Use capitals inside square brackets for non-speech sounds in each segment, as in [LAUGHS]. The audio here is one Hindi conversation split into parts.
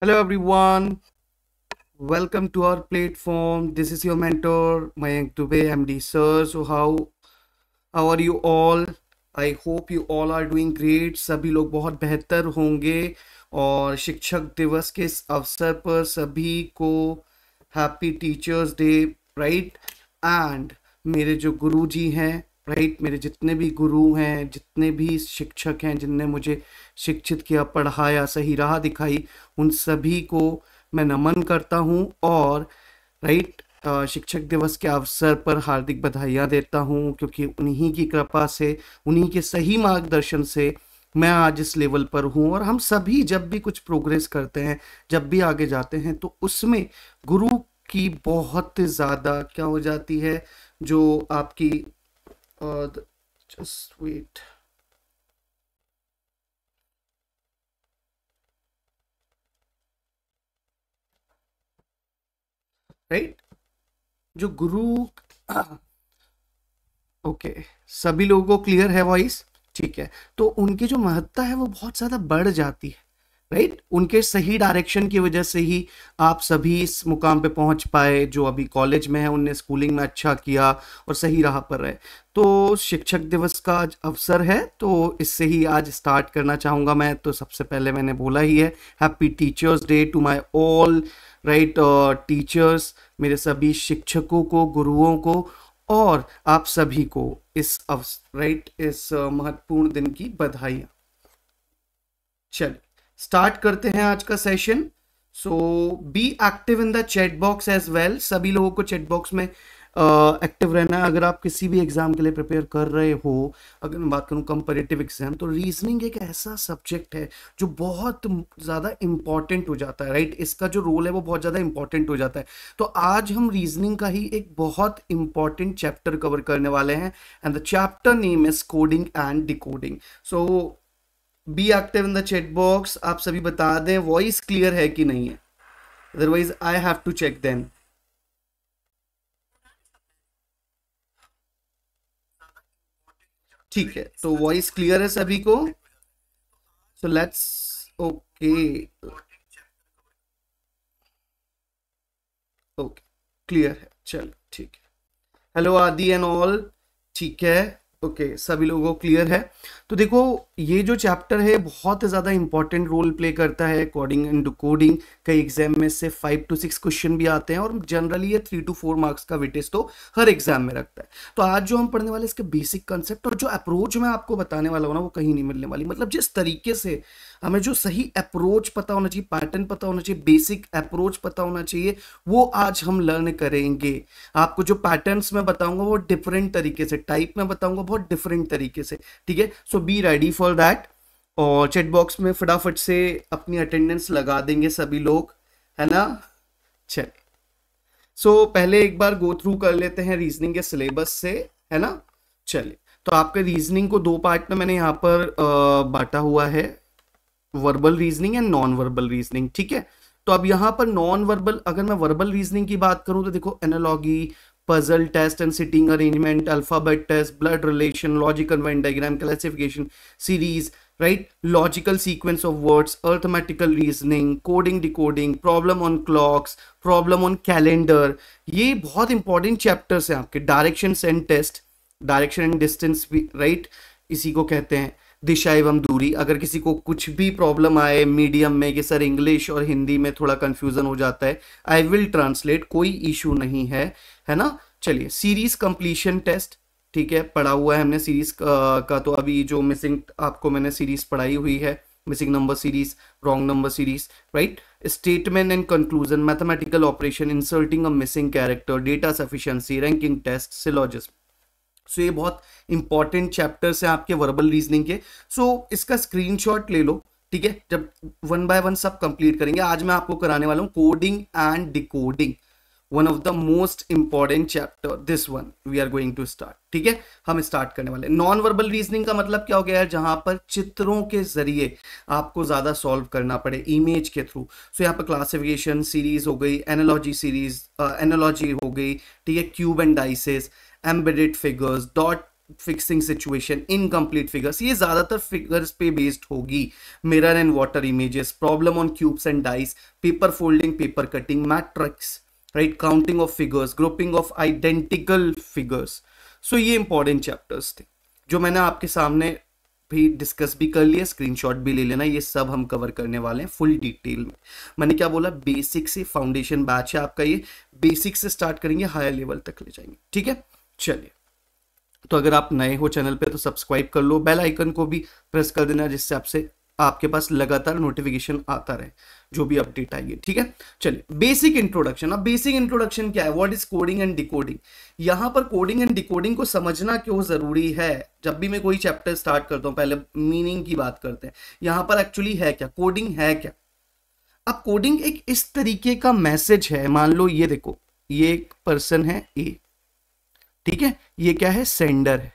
Hello everyone. Welcome to our platform. This is your mentor Mayank Dubey, MD sir. So how how are you all? I hope you all are doing great सभी लोग बहुत बेहतर होंगे और शिक्षक दिवस के इस अवसर पर सभी को happy teachers day right and मेरे जो गुरुजी हैं राइट मेरे जितने भी गुरु हैं जितने भी शिक्षक हैं जिनने मुझे शिक्षित किया पढ़ाया सही राह दिखाई उन सभी को मैं नमन करता हूँ और राइट शिक्षक दिवस के अवसर पर हार्दिक बधाइयाँ देता हूँ क्योंकि उन्हीं की कृपा से उन्हीं के सही मार्गदर्शन से मैं आज इस लेवल पर हूँ और हम सभी जब भी कुछ प्रोग्रेस करते हैं जब भी आगे जाते हैं तो उसमें गुरु की बहुत ज़्यादा क्या हो जाती है जो आपकी uh, just wait राइट जो गुरु ओके [COUGHS] सभी लोगों को क्लियर है वॉइस ठीक है तो उनकी जो महत्ता है वो बहुत ज्यादा बढ़ जाती है राइट right? उनके सही डायरेक्शन की वजह से ही आप सभी इस मुकाम पे पहुंच पाए जो अभी कॉलेज में है उनने स्कूलिंग में अच्छा किया और सही राह पर रहे तो शिक्षक दिवस का आज अवसर है तो इससे ही आज स्टार्ट करना चाहूँगा मैं तो सबसे पहले मैंने बोला ही है happy teachers day to my all right teachers मेरे सभी शिक्षकों को गुरुओं को और आप सभी को इस अवसर राइट right, इस uh, महत्वपूर्ण दिन की बधाइयाँ चलिए स्टार्ट करते हैं आज का session so be active in the chat box as well सभी लोगों को चैट बॉक्स में एक्टिव uh, रहना है अगर आप किसी भी एग्ज़ाम के लिए प्रिपेयर कर रहे हो अगर मैं बात करूँ कंपेरेटिव एग्ज़ाम तो रीजनिंग एक ऐसा सब्जेक्ट है जो बहुत ज़्यादा इम्पॉर्टेंट हो जाता है राइट इसका जो रोल है वो बहुत ज़्यादा इंपॉर्टेंट हो जाता है तो आज हम रीजनिंग का ही एक बहुत इंपॉर्टेंट चैप्टर कवर करने वाले हैं and the chapter name is coding and decoding so be active in the chat box आप सभी बता दें वॉइस क्लियर है कि नहीं है otherwise I have to check then ठीक है तो वॉइस क्लियर है सभी को so let's okay okay clear है चलो ठीक है हेलो आदि एंड ऑल ठीक है ओके okay, सभी लोगों को क्लियर है तो देखो ये जो चैप्टर है बहुत ज़्यादा इंपॉर्टेंट रोल प्ले करता है कोडिंग एंड कोडिंग कई एग्जाम में से फाइव टू सिक्स क्वेश्चन भी आते हैं और जनरली ये थ्री टू फोर मार्क्स का वेटेज तो हर एग्जाम में रखता है तो आज जो हम पढ़ने वाले इसके बेसिक कंसेप्ट और जो अप्रोच मैं आपको बताने वाला हूँ ना वो कहीं नहीं मिलने वाली मतलब जिस तरीके से हमें जो सही अप्रोच पता होना चाहिए पैटर्न पता होना चाहिए बेसिक अप्रोच पता होना चाहिए वो आज हम लर्न करेंगे आपको जो पैटर्न्स मैं बताऊंगा वो डिफरेंट तरीके से टाइप में बताऊंगा बहुत डिफरेंट तरीके से ठीक है so be ready for for that और चैट बॉक्स में फटाफट से अपनी अटेंडेंस लगा देंगे सभी लोग है ना चल सो so, पहले एक बार गो थ्रू कर लेते हैं रीजनिंग के सिलेबस से है ना चलिए तो आपके रीजनिंग को दो पार्ट में मैंने यहाँ पर बांटा हुआ है verbal reasoning and non verbal reasoning ठीक है तो अब यहाँ पर नॉन वर्बल अगर मैं वर्बल रीजनिंग की बात करूँ तो देखो analogy puzzle test and sitting arrangement, alphabet test, blood relation, logical Venn diagram, classification, series, right? Logical sequence of words, arithmetical reasoning, coding decoding, problem on clocks, problem on calendar. ये बहुत important chapters हैं आपके directions and test, direction and distance, right? इसी को कहते हैं दिशा एवं दूरी अगर किसी को कुछ भी प्रॉब्लम आए मीडियम में कि सर इंग्लिश और हिंदी में थोड़ा कंफ्यूजन हो जाता है आई विल ट्रांसलेट कोई इशू नहीं है है ना चलिए सीरीज कंप्लीशन टेस्ट ठीक है पढ़ा हुआ है हमने सीरीज का, का तो अभी जो मिसिंग आपको मैंने सीरीज पढ़ाई हुई है missing number series wrong number series right statement and conclusion mathematical operation inserting a missing character data sufficiency ranking test syllogism so ये बहुत इंपॉर्टेंट चैप्टर्स है आपके वर्बल रीजनिंग के सो so, इसका स्क्रीन ले लो ठीक है जब वन बाय वन सब कंप्लीट करेंगे आज मैं आपको कराने वाला हूँ coding and decoding one of the most important chapter this one we are going to start ठीक है हम स्टार्ट करने वाले नॉन वर्बल रीजनिंग का मतलब क्या हो गया है जहां पर चित्रों के जरिए आपको ज्यादा सॉल्व करना पड़े इमेज के थ्रू सो so, यहाँ पर क्लासिफिकेशन सीरीज हो गई एनोलॉजी सीरीज एनोलॉजी हो गई ठीक है cube and dices embedded figures dot fixing situation incomplete figures ये ज़्यादातर फिगर्स पे बेस्ड होगी mirror and water images problem on cubes and dice paper folding paper cutting matrix right counting of figures grouping of identical figures so ये इंपॉर्टेंट चैप्टर्स थे जो मैंने आपके सामने भी डिस्कस भी कर लिया स्क्रीनशॉट भी ले लेना ये सब हम कवर करने वाले हैं फुल डिटेल में मैंने क्या बोला बेसिक से फाउंडेशन बैच है आपका ये बेसिक से स्टार्ट करेंगे हायर लेवल तक ले जाएंगे ठीक है चलिए तो अगर आप नए हो चैनल पे तो सब्सक्राइब कर लो बेल आइकन को भी प्रेस कर देना जिससे आपसे आपके पास लगातार नोटिफिकेशन आता रहे जो भी अपडेट आएगी ठीक है चलिए बेसिक इंट्रोडक्शन अब बेसिक इंट्रोडक्शन क्या है what is coding and decoding यहां पर कोडिंग एंड डिकोडिंग को समझना क्यों जरूरी है जब भी मैं कोई चैप्टर स्टार्ट करता हूं पहले मीनिंग की बात करते हैं यहां पर एक्चुअली है क्या कोडिंग है क्या अब कोडिंग एक इस तरीके का मैसेज है मान लो ये देखो ये एक पर्सन है ए ठीक है ये क्या है सेंडर है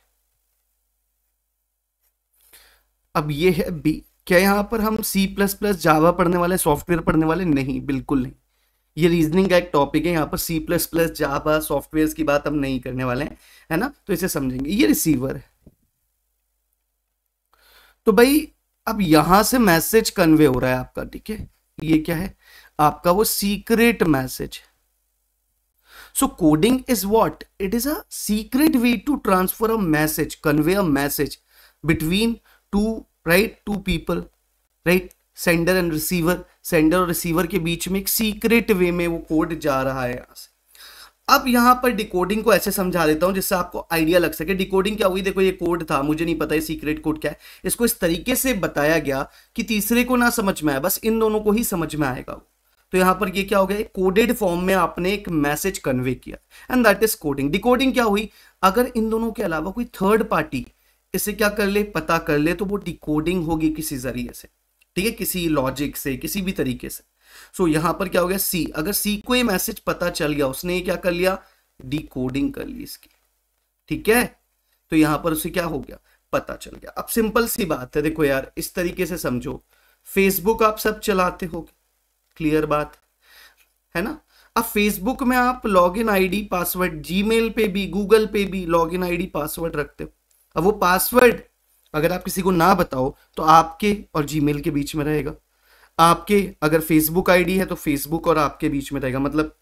अब ये है बी क्या यहां पर हम सी प्लस प्लस जावा पढ़ने वाले सॉफ्टवेयर पढ़ने वाले नहीं बिल्कुल नहीं ये रीजनिंग का एक टॉपिक है यहाँ पर C plus plus Java software की बात हम नहीं करने वाले हैं है ना तो इसे समझेंगे ये रिसीवर है तो भाई अब यहां से मैसेज कन्वे हो रहा है आपका ठीक है ये क्या है आपका वो सीक्रेट मैसेज है So coding is what? It is a secret way to transfer a message, convey a message between two, right? Two people, right? Sender and receiver sender और रिसीवर के बीच में एक सीक्रेट वे में वो कोड जा रहा है यहाँ से अब यहाँ पर डिकोडिंग को ऐसे समझा देता हूँ जिससे आपको आइडिया लग सके डिकोडिंग क्या हुई देखो ये कोड था मुझे नहीं पता ये सीक्रेट कोड क्या है इसको इस तरीके से बताया गया कि तीसरे को ना समझ में आए बस इन दोनों को ही समझ में आएगा वो तो यहां पर ये क्या हो गया कोडेड फॉर्म में आपने एक मैसेज कन्वे किया and that is coding decoding क्या हुई अगर इन दोनों के अलावा कोई थर्ड पार्टी इसे क्या कर ले पता कर ले तो वो डिकोडिंग होगी किसी जरिए से ठीक है किसी लॉजिक से किसी भी तरीके से सो so, यहां पर क्या हो गया सी अगर सी को ये मैसेज पता चल गया उसने क्या कर लिया डिकोडिंग कर ली इसकी ठीक है तो यहां पर उसे क्या हो गया पता चल गया अब सिंपल सी बात है देखो यार इस तरीके से समझो फेसबुक आप सब चलाते हो क्लियर बात है ना अब फेसबुक में आप लॉगिन आईडी पासवर्ड जीमेल पे भी गूगल पे भी लॉगिन आईडी पासवर्ड रखते हो अब वो पासवर्ड अगर आप किसी को ना बताओ तो आपके और जीमेल के बीच में रहेगा आपके अगर फेसबुक आईडी है तो फेसबुक और आपके बीच में रहेगा मतलब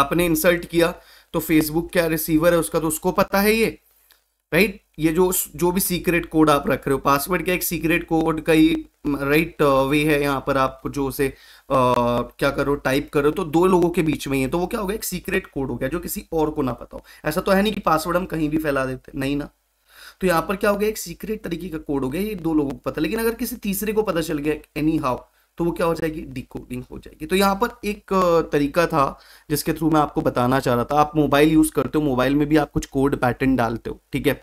आपने इंसर्ट किया तो फेसबुक क्या रिसीवर है उसका तो उसको पता है ये राइट ये जो जो भी सीक्रेट कोड आप रख रहे हो पासवर्ड का एक सीक्रेट कोड का ही राइट वे uh, है यहाँ पर आप जो उसे क्या करो टाइप करो तो दो लोगों के बीच में ही है तो वो क्या हो गया एक सीक्रेट कोड हो गया जो किसी और को ना पता हो ऐसा तो है नहीं कि पासवर्ड हम कहीं भी फैला देते नहीं ना तो यहाँ पर क्या हो गया एक सीक्रेट तरीके का कोड हो गया ये दो लोगों को पता लेकिन अगर किसी तीसरे को पता चल गया एनी हाउ तो वो क्या हो जाएगी डिकोडिंग हो जाएगी तो यहाँ पर एक तरीका था जिसके थ्रू मैं आपको बताना चाह रहा था आप मोबाइल यूज करते हो मोबाइल में भी आप कुछ कोड पैटर्न डालते हो ठीक है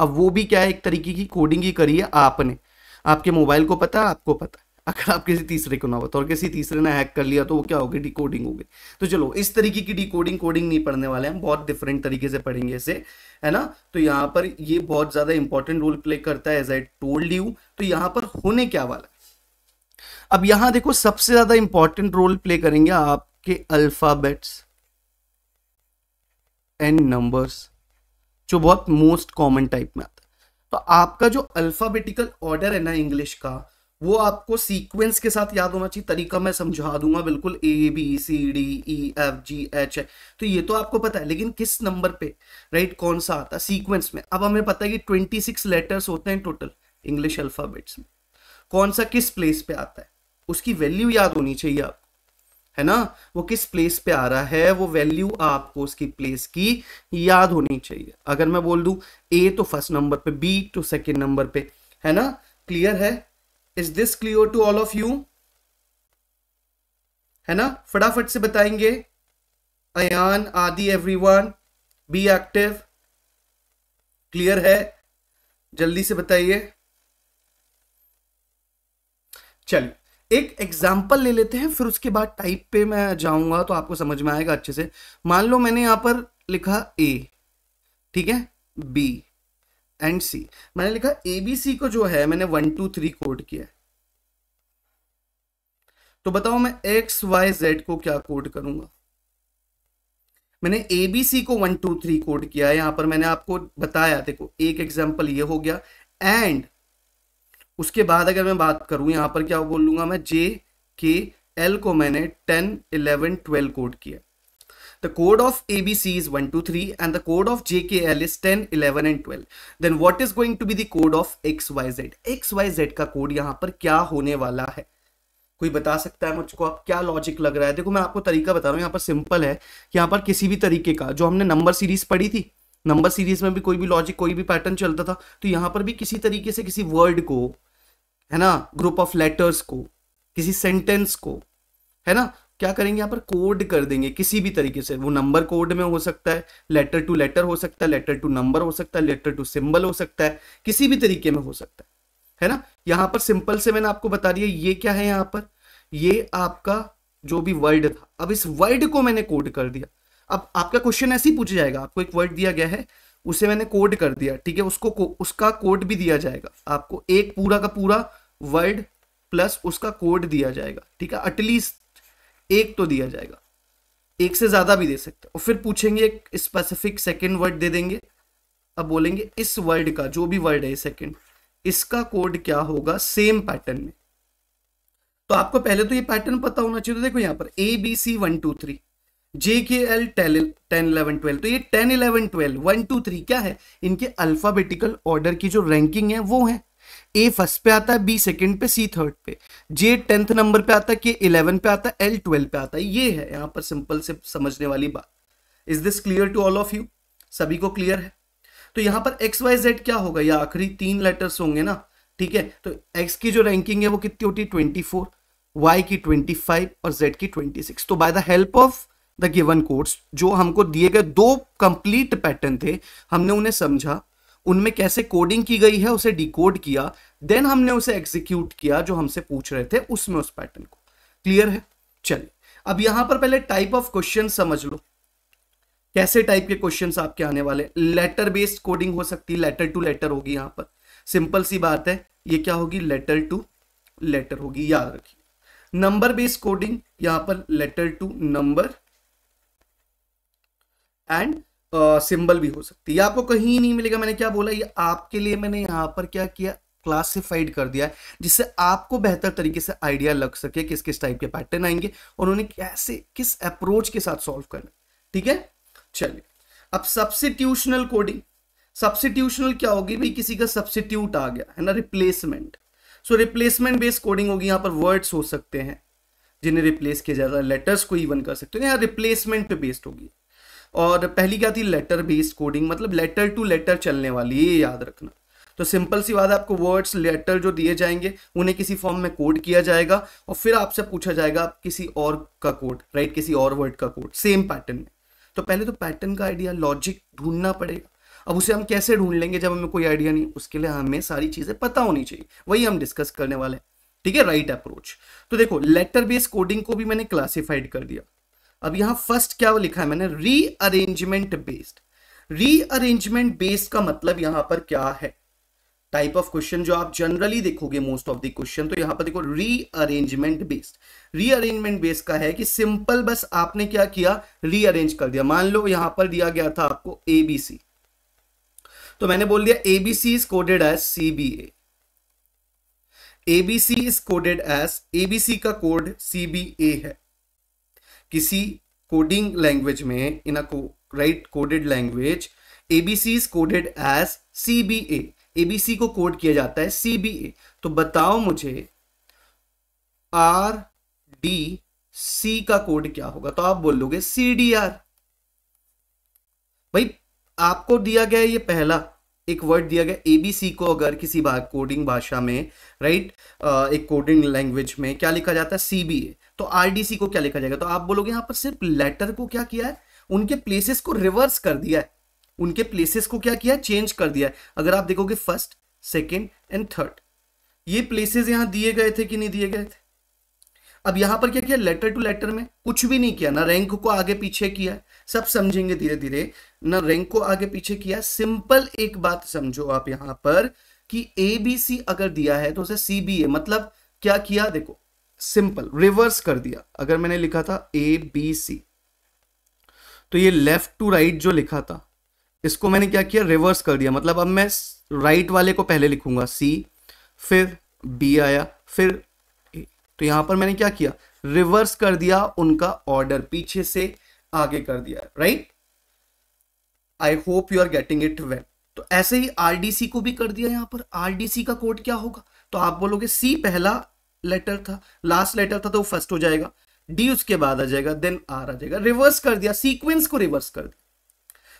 अब वो भी क्या है एक तरीके की कोडिंग ही करी है आपने आपके मोबाइल को पता है आपको पता अगर आप किसी तीसरे को ना बताओ और किसी तीसरे ने हैक कर लिया तो वो क्या होगी डिकोडिंग होगी तो चलो इस तरीके की डिकोडिंग कोडिंग नहीं पढ़ने वाले हम बहुत डिफरेंट तरीके से पढ़ेंगे इसे है ना तो यहाँ पर ये बहुत ज़्यादा इंपॉर्टेंट रोल प्ले करता है एज आई टोल्ड यू तो यहाँ पर होने क्या वाला अब यहाँ देखो सबसे ज़्यादा इंपॉर्टेंट रोल प्ले करेंगे आपके अल्फ़ाबेट्स एंड नंबर्स जो बहुत मोस्ट कॉमन टाइप में आता है तो आपका जो अल्फ़ाबेटिकल ऑर्डर है ना इंग्लिश का वो आपको सीक्वेंस के साथ याद होना चाहिए तरीका मैं समझा दूंगा बिल्कुल A B C D E F G H तो ये तो आपको पता है लेकिन किस नंबर पे राइट right, कौन सा आता है सीक्वेंस में अब हमें पता है कि ट्वेंटी सिक्स लेटर्स होते हैं टोटल इंग्लिश अल्फाबेट्स में कौन सा किस प्लेस पे आता है उसकी वैल्यू याद होनी चाहिए आपको है ना वो किस प्लेस पे आ रहा है वो वैल्यू आपको उसकी प्लेस की याद होनी चाहिए अगर मैं बोल दू ए तो फर्स्ट नंबर पे बी तो सेकेंड नंबर पे है ना क्लियर है is this clear to all of you है ना फटाफट से बताएंगे अयान आदि एवरीवन बी एक्टिव क्लियर है जल्दी से बताइए चलिए एक एग्जाम्पल ले लेते हैं फिर उसके बाद टाइप पे मैं जाऊंगा तो आपको समझ में आएगा अच्छे से मान लो मैंने यहां पर लिखा ए ठीक है बी एंड सी मैंने लिखा एबीसी को जो है मैंने वन टू थ्री कोड किया तो बताओ मैं एक्स वाई जेड को क्या कोड करूंगा मैंने एबीसी को वन टू थ्री कोड किया है यहां पर मैंने आपको बताया देखो एक एग्जाम्पल ये हो गया एंड उसके बाद अगर मैं बात करूं यहां पर क्या बोलूंगा मैं जे के एल को मैंने टेन इलेवन ट्वेल्व कोड किया The code of ABC is 1, 2, 3 and the code of JKL is 10, 11 and 12. Then what is going to be the code of XYZ? XYZ ka code यहाँ पर क्या होने वाला है कोई बता सकता है मुझको आप क्या लॉजिक लग रहा है देखो मैं आपको तरीका बता रहा हूँ यहाँ पर सिंपल है कि यहाँ पर किसी भी तरीके का जो हमने नंबर सीरीज पढ़ी थी नंबर सीरीज में भी कोई भी लॉजिक कोई भी पैटर्न चलता था तो यहाँ पर भी किसी तरीके से किसी वर्ड को है ना ग्रुप ऑफ लेटर्स को किसी सेंटेंस को है ना क्या करेंगे यहाँ पर कोड कर देंगे किसी भी तरीके से वो नंबर कोड में हो सकता है लेटर टू लेटर हो सकता है लेटर टू नंबर हो सकता है लेटर टू सिंबल हो सकता है किसी भी तरीके में हो सकता है है ना यहाँ पर सिंपल से मैंने आपको बता दिया ये क्या है यहाँ पर ये आपका जो भी वर्ड था अब इस वर्ड को मैंने कोड कर दिया अब आपका क्वेश्चन ऐसे ही पूछा जाएगा आपको एक वर्ड दिया गया है उसे मैंने कोड कर दिया ठीक है उसको उसका कोड भी दिया जाएगा आपको एक पूरा का पूरा वर्ड प्लस उसका कोड दिया जाएगा ठीक है अटलीस्ट एक तो दिया जाएगा एक से ज्यादा भी दे सकते हैं और फिर पूछेंगे एक स्पेसिफिक सेकेंड वर्ड दे देंगे अब बोलेंगे इस वर्ड का जो भी वर्ड है सेकेंड इसका कोड क्या होगा सेम पैटर्न में तो आपको पहले तो ये पैटर्न पता होना चाहिए तो देखो यहां पर A B C one two three J K L ten eleven twelve तो ये ten eleven twelve one two three क्या है इनके अल्फाबेटिकल ऑर्डर की जो रैंकिंग है वो है ए फर्स्ट पे आता है बी सेकंड पे सी थर्ड पे जे टेंथ नंबर पे आता है के इलेवन पे आता है एल ट्वेल्व पे आता है ये है यहाँ पर सिंपल से समझने वाली बात is this clear to all of you सभी को क्लियर है तो यहाँ पर एक्स वाई जेड क्या होगा ये आखिरी तीन लेटर्स होंगे ना ठीक है तो एक्स की जो रैंकिंग है वो कितनी होती है ट्वेंटी फोर की ट्वेंटी और जेड की ट्वेंटी तो by the help of the given course जो हमको दिए गए दो कंप्लीट पैटर्न थे हमने उन्हें समझा उनमें कैसे कोडिंग की गई है उसे डिकोड किया देन हमने उसे एग्जीक्यूट किया जो हमसे पूछ रहे थे उसमें उस पैटर्न को क्लियर है चलिए अब यहां पर पहले टाइप ऑफ क्वेश्चन समझ लो कैसे टाइप के क्वेश्चन आपके आने वाले लेटर बेस्ड कोडिंग हो सकती है लेटर टू लेटर होगी यहां पर सिंपल सी बात है ये क्या होगी लेटर टू लेटर होगी याद रखिए नंबर बेस्ड कोडिंग यहां पर letter to number and symbol भी हो सकती है आपको कहीं नहीं मिलेगा मैंने क्या बोला ये आपके लिए मैंने यहाँ पर क्या किया क्लासिफाइड कर दिया है जिससे आपको बेहतर तरीके से आइडिया लग सके किस किस टाइप के पैटर्न आएंगे और उन्हें कैसे किस अप्रोच के साथ सॉल्व करना ठीक है चलिए अब सब्सिट्यूशनल कोडिंग सब्सिट्यूशनल क्या होगी भाई किसी का सब्सिट्यूट आ गया है ना replacement so replacement based coding होगी यहाँ पर वर्ड्स हो सकते हैं जिन्हें रिप्लेस किया जाता है लेटर्स को इवन कर सकते हो या रिप्लेसमेंट पे बेस्ड होगी और पहली क्या थी लेटर बेस्ड कोडिंग मतलब लेटर टू लेटर चलने वाली ये याद रखना तो सिंपल सी बात है आपको वर्ड्स लेटर जो दिए जाएंगे उन्हें किसी फॉर्म में कोड किया जाएगा और फिर आपसे पूछा जाएगा आप किसी और का कोड राइट किसी और वर्ड का कोड सेम पैटर्न में तो पहले तो पैटर्न का आइडिया लॉजिक ढूंढना पड़ेगा अब उसे हम कैसे ढूंढ लेंगे जब हमें कोई आइडिया नहीं उसके लिए हमें सारी चीज़ें पता होनी चाहिए वही हम डिस्कस करने वाले हैं ठीक है राइट अप्रोच तो देखो लेटर बेस्ड कोडिंग को भी मैंने क्लासिफाइड कर दिया अब यहां फर्स्ट क्या वो लिखा है मैंने रीअरेंजमेंट बेस्ड रीअरेंजमेंट बेस्ड का मतलब यहां पर क्या है टाइप ऑफ क्वेश्चन जो आप जनरली देखोगे मोस्ट ऑफ द क्वेश्चन तो यहां पर देखो रीअरेंजमेंट बेस्ड रीअरेंजमेंट बेस्ड का है कि सिंपल बस आपने क्या किया रीअरेंज कर दिया मान लो यहां पर दिया गया था आपको एबीसी तो मैंने बोल दिया ABC is coded as CBA ABC is coded as ABC का कोड सीबीए है किसी कोडिंग लैंग्वेज में in a right coded language ABC is coded as C B A B C को कोड किया जाता है सी बी ए तो बताओ मुझे आर डी सी का कोड क्या होगा तो आप बोलोगे सी डी आर भाई आपको दिया गया ये पहला एक वर्ड दिया गया एबीसी को अगर किसी कोडिंग भाषा में राइट एक कोडिंग लैंग्वेज में क्या लिखा जाता है सीबीए तो आरडीसी को क्या लिखा जाएगा तो आप बोलोगे यहां पर सिर्फ लेटर को क्या किया है उनके प्लेसेस को रिवर्स कर दिया है उनके प्लेसेस को क्या किया है चेंज कर दिया है अगर आप देखोगे फर्स्ट सेकेंड एंड थर्ड ये प्लेसेस यहाँ दिए गए थे कि नहीं दिए गए थे अब यहां पर क्या किया लेटर टू लेटर में कुछ भी नहीं किया ना रैंक को आगे पीछे किया सब समझेंगे धीरे धीरे ना रैंक को आगे पीछे किया सिंपल एक बात समझो आप यहां पर कि ए बी सी अगर दिया है तो उसे सी बी ए मतलब क्या किया देखो सिंपल रिवर्स कर दिया अगर मैंने लिखा था ए बी सी तो ये लेफ्ट टू राइट जो लिखा था इसको मैंने क्या किया रिवर्स कर दिया मतलब अब मैं राइट वाले को पहले लिखूंगा सी फिर बी आया फिर ए तो यहां पर मैंने क्या किया रिवर्स कर दिया उनका ऑर्डर पीछे से आगे कर दिया right I hope you are getting it well तो ऐसे ही आरडीसी को भी कर दिया यहां पर आरडीसी का कोड क्या होगा तो आप बोलोगे सी पहला लेटर था लास्ट लेटर था तो फर्स्ट हो जाएगा डी उसके बाद आ जाएगा देन आर आ जाएगा रिवर्स कर दिया सीक्वेंस को रिवर्स कर दिया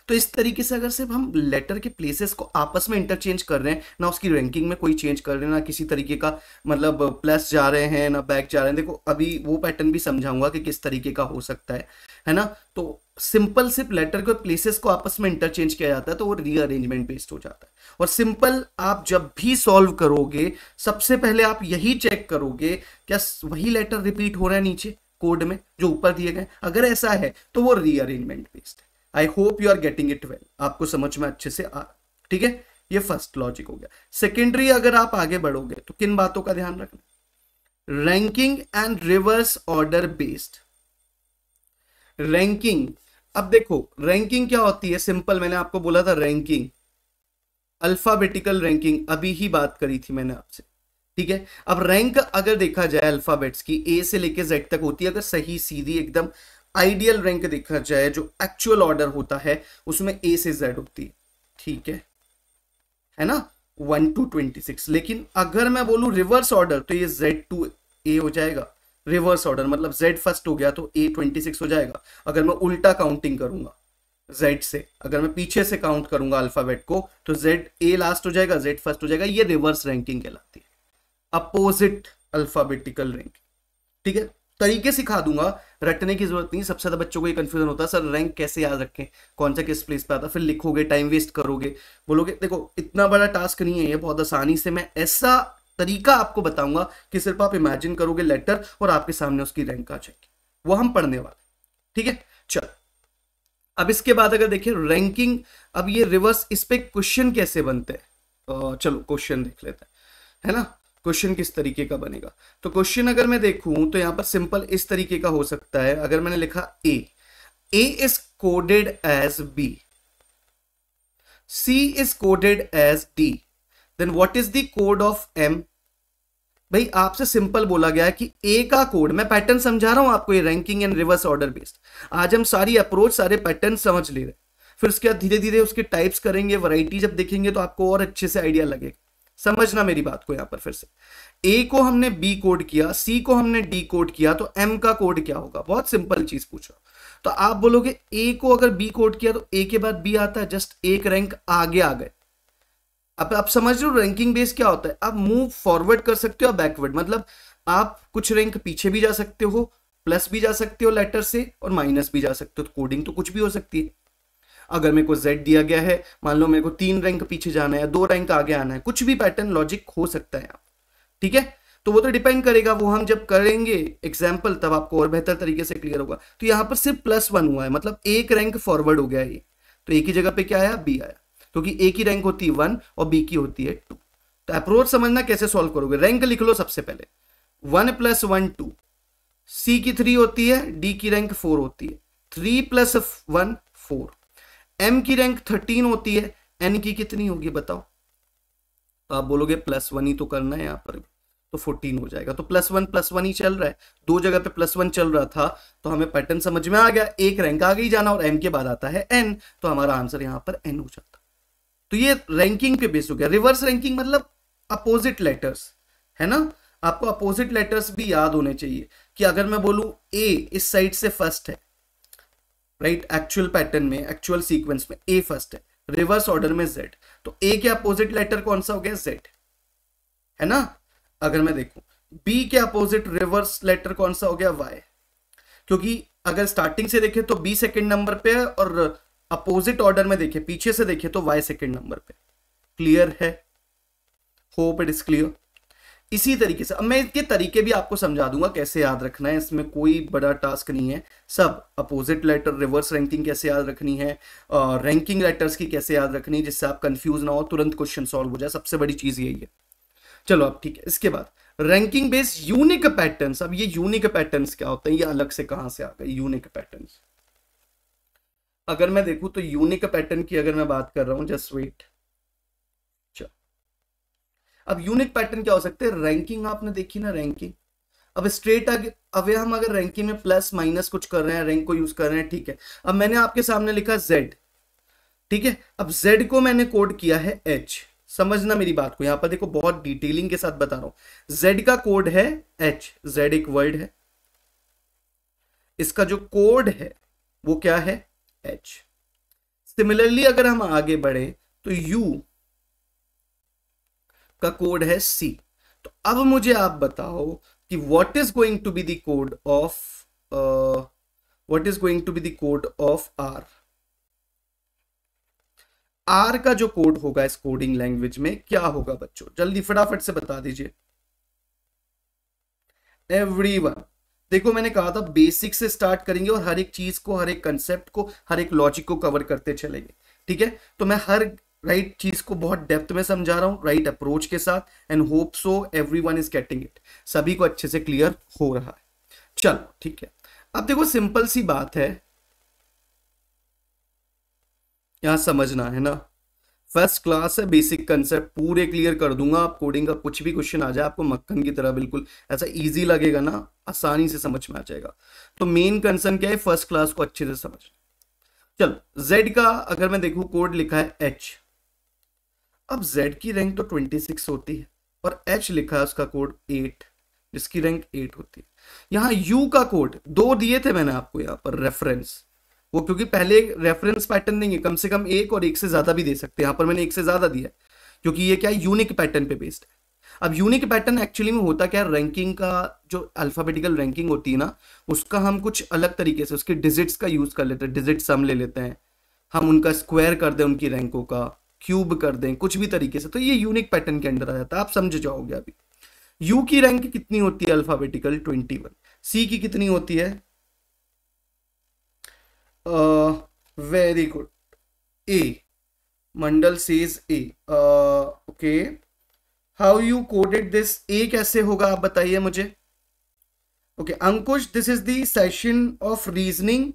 तो इस तरीके से अगर सिर्फ हम लेटर के प्लेसेस को आपस में इंटरचेंज कर रहे हैं ना उसकी रैंकिंग में कोई चेंज कर रहे हैं ना किसी तरीके का मतलब प्लस जा रहे हैं ना बैक जा रहे हैं देखो अभी वो पैटर्न भी समझाऊंगा कि किस तरीके का हो सकता है है ना तो सिंपल सिर्फ लेटर के प्लेसेस को आपस में इंटरचेंज किया जाता है तो वो रीअरेंजमेंट बेस्ड हो जाता है और सिंपल आप जब भी सॉल्व करोगे सबसे पहले आप यही चेक करोगे क्या वही लेटर रिपीट हो रहा है नीचे कोड में जो ऊपर दिए गए अगर ऐसा है तो वो रीअरेंजमेंट बेस्ड है I hope you are getting it well आपको समझ में अच्छे से आ ठीक है ये फर्स्ट लॉजिक हो गया सेकेंडरी अगर आप आगे बढ़ोगे तो किन बातों का ध्यान रखना ranking and reverse order based ranking अब देखो रैंकिंग क्या होती है सिंपल मैंने आपको बोला था रैंकिंग अल्फाबेटिकल रैंकिंग अभी ही बात करी थी मैंने आपसे ठीक है अब रैंक अगर देखा जाए अल्फाबेट्स की ए से लेके जेड तक होती है अगर सही सीधी एकदम आइडियल रैंक देखा जाए जो एक्चुअल ऑर्डर होता है उसमें ए से जेड होती है ठीक है है ना वन टू ट्वेंटी सिक्स लेकिन अगर मैं बोलूं रिवर्स ऑर्डर तो ये जेड टू ए हो जाएगा रिवर्स ऑर्डर मतलब जेड फर्स्ट हो गया तो ए ट्वेंटी सिक्स हो जाएगा अगर मैं उल्टा काउंटिंग करूंगा जेड से अगर मैं पीछे से काउंट करूंगा अल्फाबेट को तो जेड ए लास्ट हो जाएगा जेड फर्स्ट हो जाएगा ये रिवर्स रैंकिंग कहलाती है अपोजिट अल्फाबेटिकल रैंकिंग ठीक है तरीके सिखा दूंगा रटने की जरूरत नहीं सबसे ज्यादा बच्चों को ये कंफ्यूजन होता है सर रैंक कैसे याद रखें कौन सा किस प्लेस पे आता फिर लिखोगे टाइम वेस्ट करोगे बोलोगे देखो इतना बड़ा टास्क नहीं है ये बहुत आसानी से मैं ऐसा तरीका आपको बताऊंगा कि सिर्फ आप इमेजिन करोगे लेटर और आपके सामने उसकी रैंक आ जाएगी वो हम पढ़ने वाले ठीक है चल अब इसके बाद अगर देखिए रैंकिंग अब ये रिवर्स इस पर क्वेश्चन कैसे बनते हैं चलो क्वेश्चन देख लेते हैं है ना क्वेश्चन किस तरीके का बनेगा तो क्वेश्चन अगर मैं देखूं तो यहां पर सिंपल इस तरीके का हो सकता है अगर मैंने लिखा A A is coded as B C is coded as D then what is the code of M भाई आपसे सिंपल बोला गया है कि ए का कोड मैं पैटर्न समझा रहा हूं आपको ये ranking and reverse order based आज हम सारी अप्रोच सारे पैटर्न समझ ले रहे हैं फिर उसके बाद धीरे धीरे उसके टाइप्स करेंगे वराइटी जब देखेंगे तो आपको और अच्छे से आइडिया लगेगा समझना मेरी बात को यहाँ पर फिर से ए को हमने बी कोड किया सी को हमने डी कोड किया तो एम का कोड क्या होगा बहुत सिंपल चीज पूछो तो आप बोलोगे ए को अगर बी कोड किया तो ए के बाद बी आता है जस्ट एक रैंक आगे आ गए अब आप समझ रहे हो रैंकिंग बेस क्या होता है आप मूव फॉरवर्ड कर सकते हो बैकवर्ड मतलब आप कुछ रैंक पीछे भी जा सकते हो प्लस भी जा सकते हो लेटर से और माइनस भी जा सकते हो तो कोडिंग तो कुछ भी हो सकती है अगर मेरे को जेड दिया गया है मान लो मेरे को तीन रैंक पीछे जाना है दो रैंक आगे आना है कुछ भी पैटर्न लॉजिक हो सकता है ठीक है तो वो तो डिपेंड करेगा वो हम जब करेंगे एग्जाम्पल तब आपको और बेहतर तरीके से क्लियर होगा तो यहाँ पर सिर्फ प्लस वन हुआ है मतलब एक रैंक फॉरवर्ड हो गया ये तो एक ही जगह पे क्या आया बी आया क्योंकि ए की रैंक होती है वन और बी की होती है टू तो अप्रोच समझना कैसे सॉल्व करोगे रैंक लिख लो सबसे पहले one plus one two C की थ्री होती है डी की रैंक फोर होती है three plus one four M की रैंक थर्टीन होती है एन की कितनी होगी बताओ तो आप बोलोगे प्लस वन ही तो करना है यहाँ पर तो फोर्टीन हो जाएगा तो प्लस वन प्लस वन ही चल रहा है दो जगह पे प्लस वन चल रहा था तो हमें पैटर्न समझ में आ गया एक रैंक आ गई जाना और एम के बाद आता है एन तो हमारा आंसर यहां पर एन हो जाता तो ये रैंकिंग पे बेस हो गया रिवर्स रैंकिंग मतलब अपोजिट लेटर्स है ना आपको अपोजिट लेटर्स भी याद होने चाहिए कि अगर मैं बोलूं ए इस साइड से फर्स्ट है राइट एक्चुअल पैटर्न में एक्चुअल सीक्वेंस में ए फर्स्ट है रिवर्स ऑर्डर में जेड तो ए के अपोजिट लेटर कौन सा हो गया जेड है ना अगर मैं देखूं बी के अपोजिट रिवर्स लेटर कौन सा हो गया वाई क्योंकि अगर स्टार्टिंग से देखें तो बी सेकेंड नंबर पे है और अपोजिट ऑर्डर में देखें पीछे से देखें तो वाई सेकेंड नंबर पे क्लियर है होप इट इज क्लियर इसी तरीके से अब मैं इसके तरीके भी आपको समझा दूंगा कैसे याद रखना है इसमें कोई बड़ा टास्क नहीं है सब अपोजिट लेटर रिवर्स रैंकिंग कैसे याद रखनी है और रैंकिंग लेटर्स की कैसे याद रखनी है जिससे आप कंफ्यूज ना हो तुरंत क्वेश्चन सॉल्व हो जाए सबसे बड़ी चीज़ यही है चलो अब ठीक है इसके बाद रैंकिंग बेस्ड यूनिक पैटर्न अब ये यूनिक पैटर्न क्या होते हैं ये अलग से कहां से आ गए यूनिक पैटर्न अगर मैं देखूं तो यूनिक पैटर्न की अगर मैं बात कर रहा हूं जस्ट वेट अब यूनिक पैटर्न क्या हो सकते हैं रैंकिंग आपने देखी ना रैंकिंग अब स्ट्रेट अवे हम अगर रैंकिंग में प्लस माइनस कुछ कर रहे हैं रैंक को यूज कर रहे हैं ठीक है अब मैंने आपके सामने लिखा जेड ठीक है अब जेड को मैंने कोड किया है एच समझना मेरी बात को यहां पर देखो बहुत डिटेलिंग के साथ बता रहा हूं जेड का कोड है एच जेड एक वर्ड है इसका जो कोड है वो क्या है एच सिमिलरली अगर हम आगे बढ़े तो यू का कोड है सी तो अब मुझे आप बताओ कि what is going to be the code of what is going to be the code of R R का जो कोड होगा इस कोडिंग लैंग्वेज में क्या होगा बच्चों जल्दी फटाफट से बता दीजिए एवरीवन देखो मैंने कहा था बेसिक से स्टार्ट करेंगे और हर एक चीज को हर एक कंसेप्ट को हर एक लॉजिक को कवर करते चलेंगे ठीक है तो मैं हर राइट right चीज को बहुत डेप्थ में समझा रहा हूँ राइट अप्रोच के साथ and hope so everyone is getting it सभी को अच्छे से क्लियर हो रहा है चलो ठीक है अब देखो सिंपल सी बात है यहां समझना है ना फर्स्ट क्लास है बेसिक कंसेप्ट पूरे क्लियर कर दूंगा आप कोडिंग का कुछ भी क्वेश्चन आ जाए आपको मक्खन की तरह बिल्कुल ऐसा इजी लगेगा ना आसानी से समझ में आ जाएगा तो मेन कंसर्न क्या है फर्स्ट क्लास को अच्छे से समझ चलो जेड का अगर मैं देखू कोड लिखा है एच अब जेड की रैंक तो ट्वेंटी सिक्स होती है और एच लिखा है उसका कोड एट जिसकी रैंक एट होती है यहां यू का कोड दो दिए थे मैंने आपको यहाँ पर रेफरेंस वो क्योंकि पहले एक रेफरेंस पैटर्न देंगे कम से कम एक और एक से ज्यादा भी दे सकते हैं यहाँ पर मैंने एक से ज्यादा दिया क्योंकि ये क्या है यूनिक पैटर्न पे बेस्ड अब यूनिक पैटर्न एक्चुअली में होता क्या है रैंकिंग का जो अल्फाबेटिकल रैंकिंग होती है ना उसका हम कुछ अलग तरीके से उसके डिजिट्स का यूज कर लेते हैं डिजिट सम ले लेते हैं हम उनका स्क्वायर कर दें उनकी रैंकों का क्यूब कर दें कुछ भी तरीके से तो ये यूनिक पैटर्न के अंडर आ जाता है आप समझ जाओगे अभी यू की रैंक कितनी होती है अल्फाबेटिकल ट्वेंटी वन सी की कितनी होती है very good A Mandal sees A okay how you coded this A कैसे होगा आप बताइए मुझे okay okay, Ankush this is the session of reasoning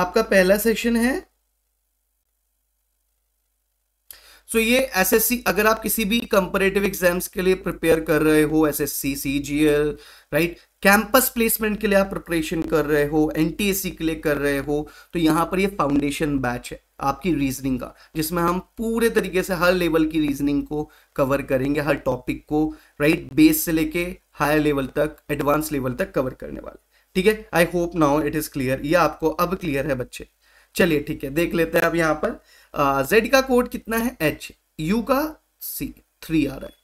आपका पहला सेशन है सो so, ये एसएससी अगर आप किसी भी कंपेरेटिव एग्जाम्स के लिए प्रिपेयर कर रहे हो SSC CGL right campus placement के लिए आप प्रिपरेशन कर रहे हो एनटीएससी के लिए कर रहे हो तो यहाँ पर ये फाउंडेशन बैच है आपकी रीजनिंग का जिसमें हम पूरे तरीके से हर लेवल की रीजनिंग को कवर करेंगे हर टॉपिक को राइट बेस से लेके हायर लेवल तक एडवांस लेवल तक कवर करने वाले ठीक है I hope now it is clear ये आपको अब क्लियर है बच्चे चलिए ठीक है देख लेते हैं अब यहाँ पर जेड का कोड कितना है एच यू का सी थ्री आ रहा है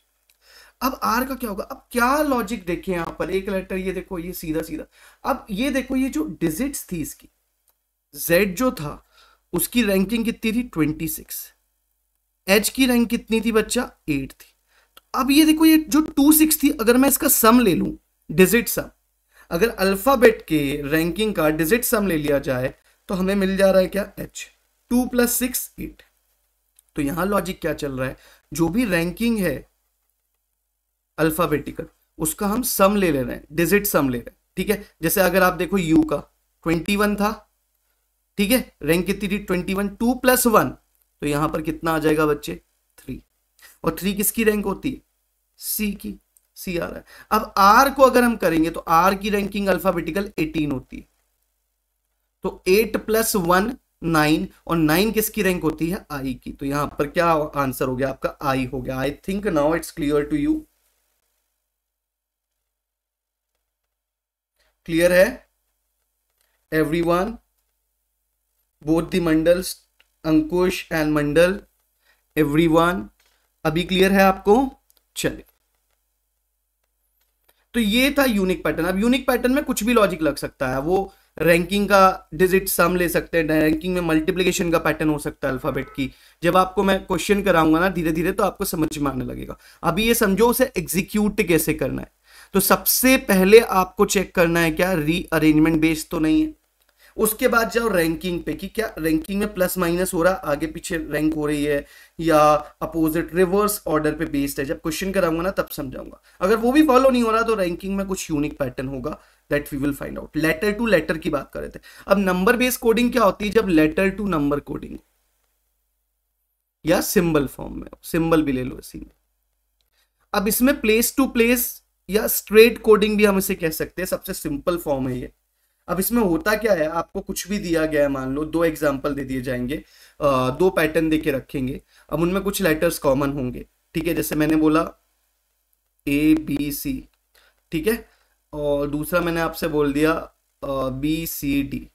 अब आर का क्या होगा अब क्या लॉजिक देखे यहां पर एक लेटर ये देखो ये सीधा सीधा अब ये देखो ये जो डिजिट्स थी इसकी जेड जो था उसकी रैंकिंग कितनी थी ट्वेंटी सिक्स एच की रैंक कितनी थी बच्चा एट थी तो अब ये देखो ये जो टू सिक्स थी अगर मैं इसका सम ले लू डिजिट सम अगर अल्फाबेट के रैंकिंग का डिजिट सम ले लिया जाए तो हमें मिल जा रहा है क्या H two plus six eight तो यहां लॉजिक क्या चल रहा है जो भी रैंकिंग है अल्फाबेटिकल उसका हम सम ले ले रहे हैं डिजिट सम ले रहे हैं ठीक है जैसे अगर आप देखो यू का ट्वेंटी वन था ठीक है रैंक कितनी थी twenty one two plus one तो यहां पर कितना आ जाएगा बच्चे थ्री और थ्री किसकी रैंक होती है सी की सी आ रहा है अब आर को अगर हम करेंगे तो आर की रैंकिंग अल्फाबेटिकल एटीन होती है तो एट प्लस वन नाइन और नाइन किसकी रैंक होती है आई की तो यहां पर क्या आंसर हो गया आपका आई हो गया I think now it's clear to you clear है everyone both the mandals Ankush and Mandal everyone अभी क्लियर है आपको चलिए तो ये था यूनिक पैटर्न अब यूनिक पैटर्न में कुछ भी लॉजिक लग सकता है वो रैंकिंग का डिजिट सम ले सकते हैं रैंकिंग में मल्टीप्लिकेशन का पैटर्न हो सकता है अल्फाबेट की जब आपको मैं क्वेश्चन कराऊंगा ना धीरे धीरे तो आपको समझ में आने लगेगा अभी ये समझो उसे एग्जीक्यूट कैसे करना है तो सबसे पहले आपको चेक करना है क्या रीअरेंजमेंट बेस्ड तो नहीं है उसके बाद जाओ रैंकिंग पे कि क्या रैंकिंग में प्लस माइनस हो रहा आगे पीछे रैंक हो रही है या अपोजिट रिवर्स ऑर्डर पे बेस्ड है जब क्वेश्चन कराऊंगा ना तब समझाऊंगा अगर वो भी फॉलो नहीं हो रहा तो रैंकिंग में कुछ यूनिक पैटर्न होगा that we will find out letter to letter की बात कर रहे थे अब नंबर बेस्ड कोडिंग क्या होती है जब लेटर टू नंबर कोडिंग या सिंबल फॉर्म में सिंबल भी ले लो इसी में अब इसमें प्लेस टू प्लेस या स्ट्रेट कोडिंग भी हम इसे कह सकते हैं सबसे सिंपल फॉर्म है ये अब इसमें होता क्या है आपको कुछ भी दिया गया है मान लो दो एग्जाम्पल दे दिए जाएंगे दो पैटर्न दे के रखेंगे अब उनमें कुछ लेटर्स कॉमन होंगे ठीक है जैसे मैंने बोला ए बी सी ठीक है और दूसरा मैंने आपसे बोल दिया बी सी डी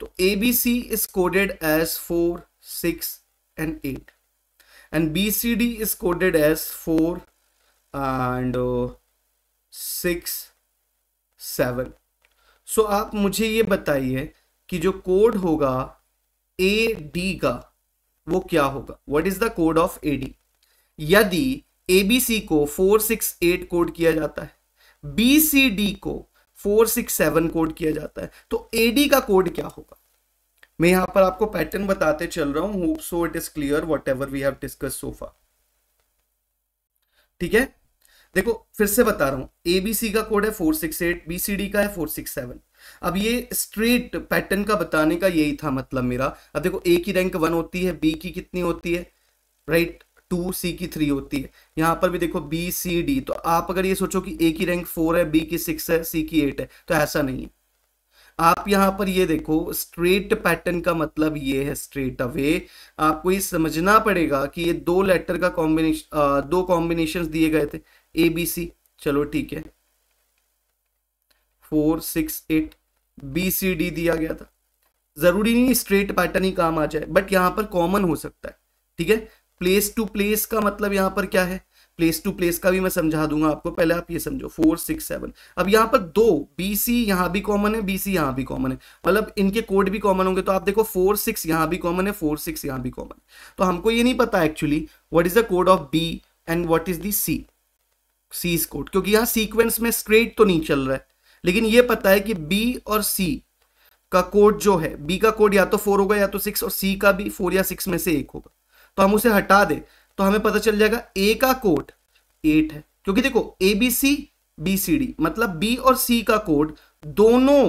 तो A B C is coded as four six and eight and B C D is coded as four and six seven so आप मुझे ये बताइए कि जो कोड होगा ए डी का वो क्या होगा what is the code of A D यदि ए बी सी को फोर सिक्स एट कोड किया जाता है बी सी डी को फोर सिक्स सेवन कोड किया जाता है तो ए डी का कोड क्या होगा मैं यहां पर आपको पैटर्न बताते चल रहा हूं hope so it is clear whatever we have discuss so far ठीक है देखो फिर से बता रहा हूं एबीसी का कोड है फोर सिक्स एट बीसीडी का है फोर सिक्स सेवन अब ये स्ट्रेट पैटर्न का बताने का यही था मतलब मेरा अब देखो ए की रैंक वन होती है बी की कितनी होती है राइट टू सी की थ्री होती है यहाँ पर भी देखो बी सी डी तो आप अगर ये सोचो कि ए की रैंक फोर है बी की सिक्स है सी की एट है तो ऐसा नहीं है आप यहाँ पर ये देखो स्ट्रेट पैटर्न का मतलब ये है स्ट्रेट अवे आपको ये समझना पड़ेगा कि ये दो लेटर का कॉम्बिनेशन दो कॉम्बिनेशन दिए गए थे ए बी सी चलो ठीक है four six eight B C D दिया गया था जरूरी नहीं स्ट्रेट पैटर्न ही काम आ जाए बट यहां पर कॉमन हो सकता है ठीक है प्लेस टू प्लेस का मतलब यहां पर क्या है प्लेस टू प्लेस का भी मैं समझा दूंगा आपको पहले आप ये समझो फोर सिक्स सेवन अब यहां पर दो बी सी यहाँ भी कॉमन है बी सी यहाँ भी कॉमन है मतलब इनके कोड भी कॉमन होंगे तो आप देखो फोर सिक्स यहां भी कॉमन है फोर सिक्स यहां भी कॉमन तो हमको ये नहीं पता actually what is the code of B and what is the C C is code क्योंकि यहां सीक्वेंस में स्ट्रेट तो नहीं चल रहा है लेकिन ये पता है कि बी और सी का कोड जो है बी का कोड या तो फोर होगा या तो सिक्स और सी का भी फोर या सिक्स में से एक होगा तो हम उसे हटा दे तो हमें पता चल जाएगा ए का कोड एट है क्योंकि देखो A B C B C D मतलब बी और सी का कोड दोनों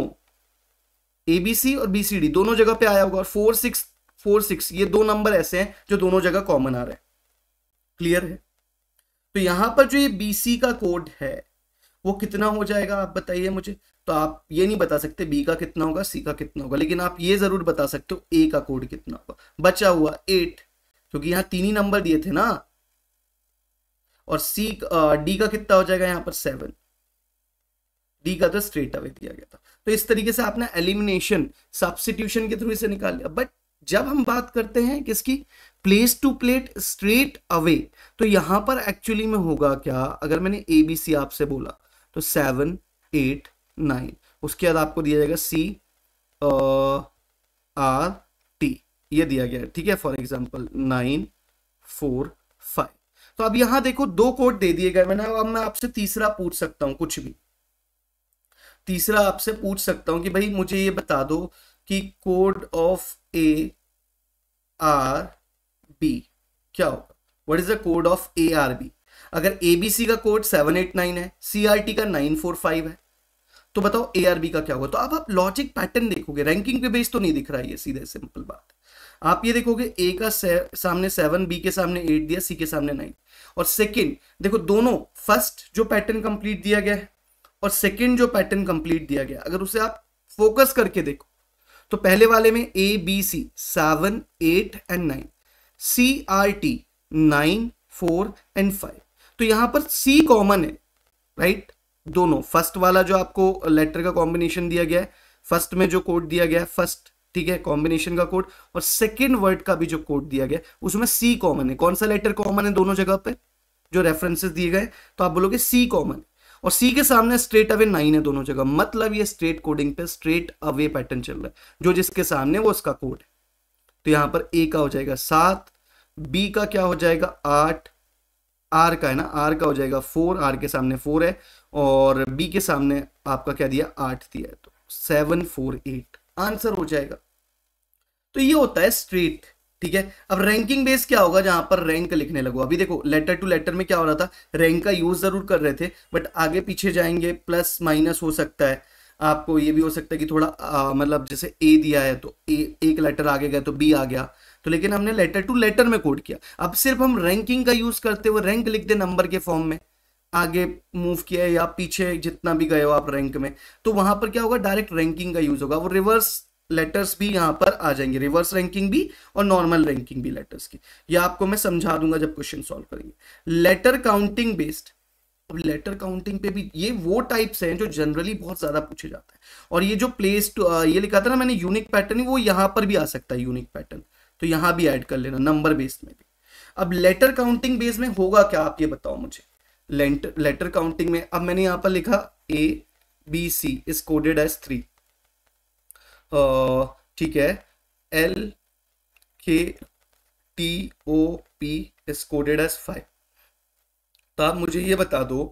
ए बी सी और बी सी डी दोनों जगह पे आया होगा और फोर सिक्स फोर सिक्स ये दो नंबर ऐसे हैं जो दोनों जगह कॉमन आ रहे हैं क्लियर है तो यहां पर जो ये बी सी का कोड है वो कितना हो जाएगा आप बताइए मुझे तो आप ये नहीं बता सकते बी का कितना होगा सी का कितना होगा लेकिन आप ये जरूर बता सकते हो ए का कोड कितना होगा बचा हुआ एट क्योंकि यहां तीन ही नंबर दिए थे ना और सी डी का कितना हो जाएगा यहां पर सेवन डी का तो स्ट्रेट अवे दिया गया था तो इस तरीके से आपने एलिमिनेशन सब्सिट्यूशन के थ्रू इसे निकाल लिया बट जब हम बात करते हैं किसकी place to plate straight away तो यहां पर एक्चुअली में होगा क्या अगर मैंने ए बी सी आपसे बोला तो सेवन एट नाइन उसके बाद आपको दिया जाएगा सी आर ये दिया गया है ठीक है for example nine four five तो अब यहां देखो दो कोड दे दिए गए मैंने अब मैं आपसे तीसरा पूछ सकता हूं कुछ भी तीसरा आपसे पूछ सकता हूं कि भाई मुझे ये बता दो कि code of A R B क्या होगा what is the code of A R B अगर एबीसी का कोड सेवन एट नाइन है सीआरटी का नाइन फोर फाइव है तो बताओ ए आर बी का क्या होगा तो अब आप लॉजिक पैटर्न देखोगे रैंकिंग पे बेस तो नहीं दिख रहा है ये सीधे सिंपल बात है आप ये देखोगे ए का से, सामने सेवन बी के सामने एट दिया सी के सामने नाइन और सेकेंड देखो दोनों फर्स्ट जो पैटर्न कंप्लीट दिया गया है और सेकेंड जो पैटर्न कंप्लीट दिया गया अगर उसे आप फोकस करके देखो तो पहले वाले में A B C seven eight and nine C R T nine four and five तो यहां पर सी कॉमन है राइट दोनों फर्स्ट वाला जो आपको लेटर का कॉम्बिनेशन दिया गया है फर्स्ट में जो कोड दिया गया है फर्स्ट ठीक है कॉम्बिनेशन का कोड और सेकेंड वर्ड का भी जो कोड दिया गया उसमें सी कॉमन है कौन सा लेटर कॉमन है दोनों जगह पे जो रेफरेंसेस दिए गए तो आप बोलोगे सी कॉमन और सी के सामने स्ट्रेट अवे नाइन है दोनों जगह मतलब ये स्ट्रेट कोडिंग पे स्ट्रेट अवे पैटर्न चल रहा है जो जिसके सामने वो उसका कोड है तो यहां पर ए का हो जाएगा सात बी का क्या हो जाएगा आठ आर का है ना आर का हो जाएगा फोर आर के सामने फोर है और बी के सामने आपका क्या दिया आठ दिया है तो सेवन फोर एट आंसर हो जाएगा तो ये होता है स्ट्रेट ठीक है अब रैंकिंग बेस क्या होगा जहां पर रैंक लिखने लगो अभी देखो लेटर टू लेटर में क्या हो रहा था रैंक का यूज जरूर कर रहे थे बट आगे पीछे जाएंगे प्लस माइनस हो सकता है आपको ये भी हो सकता है कि थोड़ा मतलब जैसे ए दिया है तो ए एक लेटर आगे गया तो बी आ गया तो लेकिन हमने लेटर टू लेटर में कोड किया अब सिर्फ हम रैंकिंग का यूज करते हुए रैंक लिख दे नंबर के फॉर्म में आगे मूव किया या पीछे जितना भी गए हो आप रैंक में तो वहां पर क्या होगा डायरेक्ट रैंकिंग का यूज होगा वो रिवर्स लेटर्स भी यहाँ पर आ जाएंगे रिवर्स रैंकिंग भी और नॉर्मल रैंकिंग भी लेटर्स की ये आपको मैं समझा दूंगा जब क्वेश्चन सॉल्व करेंगे लेटर काउंटिंग बेस्ड अब लेटर काउंटिंग पे भी ये वो टाइप्स हैं जो जनरली बहुत ज्यादा पूछे जाते हैं और ये जो प्लेस टू ये लिखा था ना मैंने यूनिक पैटर्न वो यहाँ पर भी आ सकता है यूनिक पैटर्न तो यहाँ भी ऐड कर लेना नंबर बेस्ड में भी अब लेटर काउंटिंग बेस में होगा क्या आप ये बताओ मुझे लेटर काउंटिंग में अब मैंने यहाँ पर लिखा A B C is coded as three ठीक है L K T O P is coded as five तो आप मुझे ये बता दो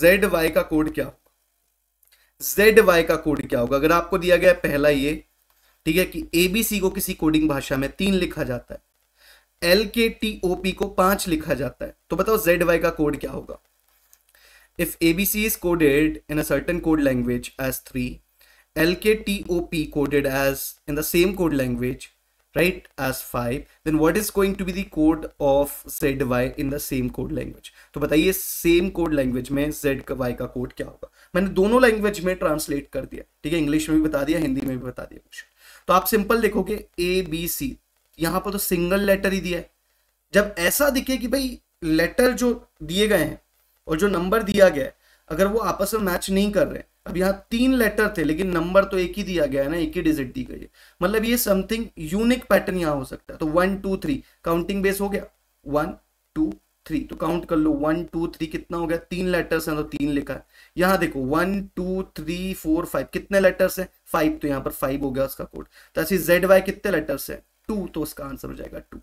जेड वाई का कोड क्या होगा जेड वाई का कोड क्या होगा अगर आपको दिया गया पहला ये ठीक है कि एबीसी को किसी कोडिंग भाषा में तीन लिखा जाता है L K T O P को पांच लिखा जाता है तो बताओ जेड वाई का कोड क्या होगा if ABC is coded in a certain code language as three LKTOP coded as in the same code language, right, as 5, then what is going to be the code of z y in the same code language? तो बताइए सेम कोड लैंग्वेज में z का y का कोड क्या होगा मैंने दोनों लैंग्वेज में ट्रांसलेट कर दिया ठीक है इंग्लिश में भी बता दिया हिंदी में भी बता दिया क्वेश्चन तो आप सिंपल देखोगे ए बी सी यहाँ पर तो सिंगल लेटर ही दिया है जब ऐसा दिखे कि भाई लेटर जो दिए गए हैं और जो नंबर दिया गया है अगर वो आपस में मैच नहीं कर रहे हैं अब यहाँ तीन लेटर थे लेकिन नंबर तो एक ही दिया गया है ना एक ही डिजिट दी गई है मतलब ये समथिंग यूनिक पैटर्न यहाँ हो सकता है तो one two three counting base हो गया वन टू थ्री तो काउंट कर लो वन टू थ्री कितना हो गया तीन लेटर्स हैं तो तीन लिखा है यहाँ देखो one two three four five कितने लेटर्स हैं फाइव तो यहाँ पर फाइव हो गया उसका कोड तो ऐसे जेड वाई कितने लेटर्स है टू तो उसका आंसर हो जाएगा टू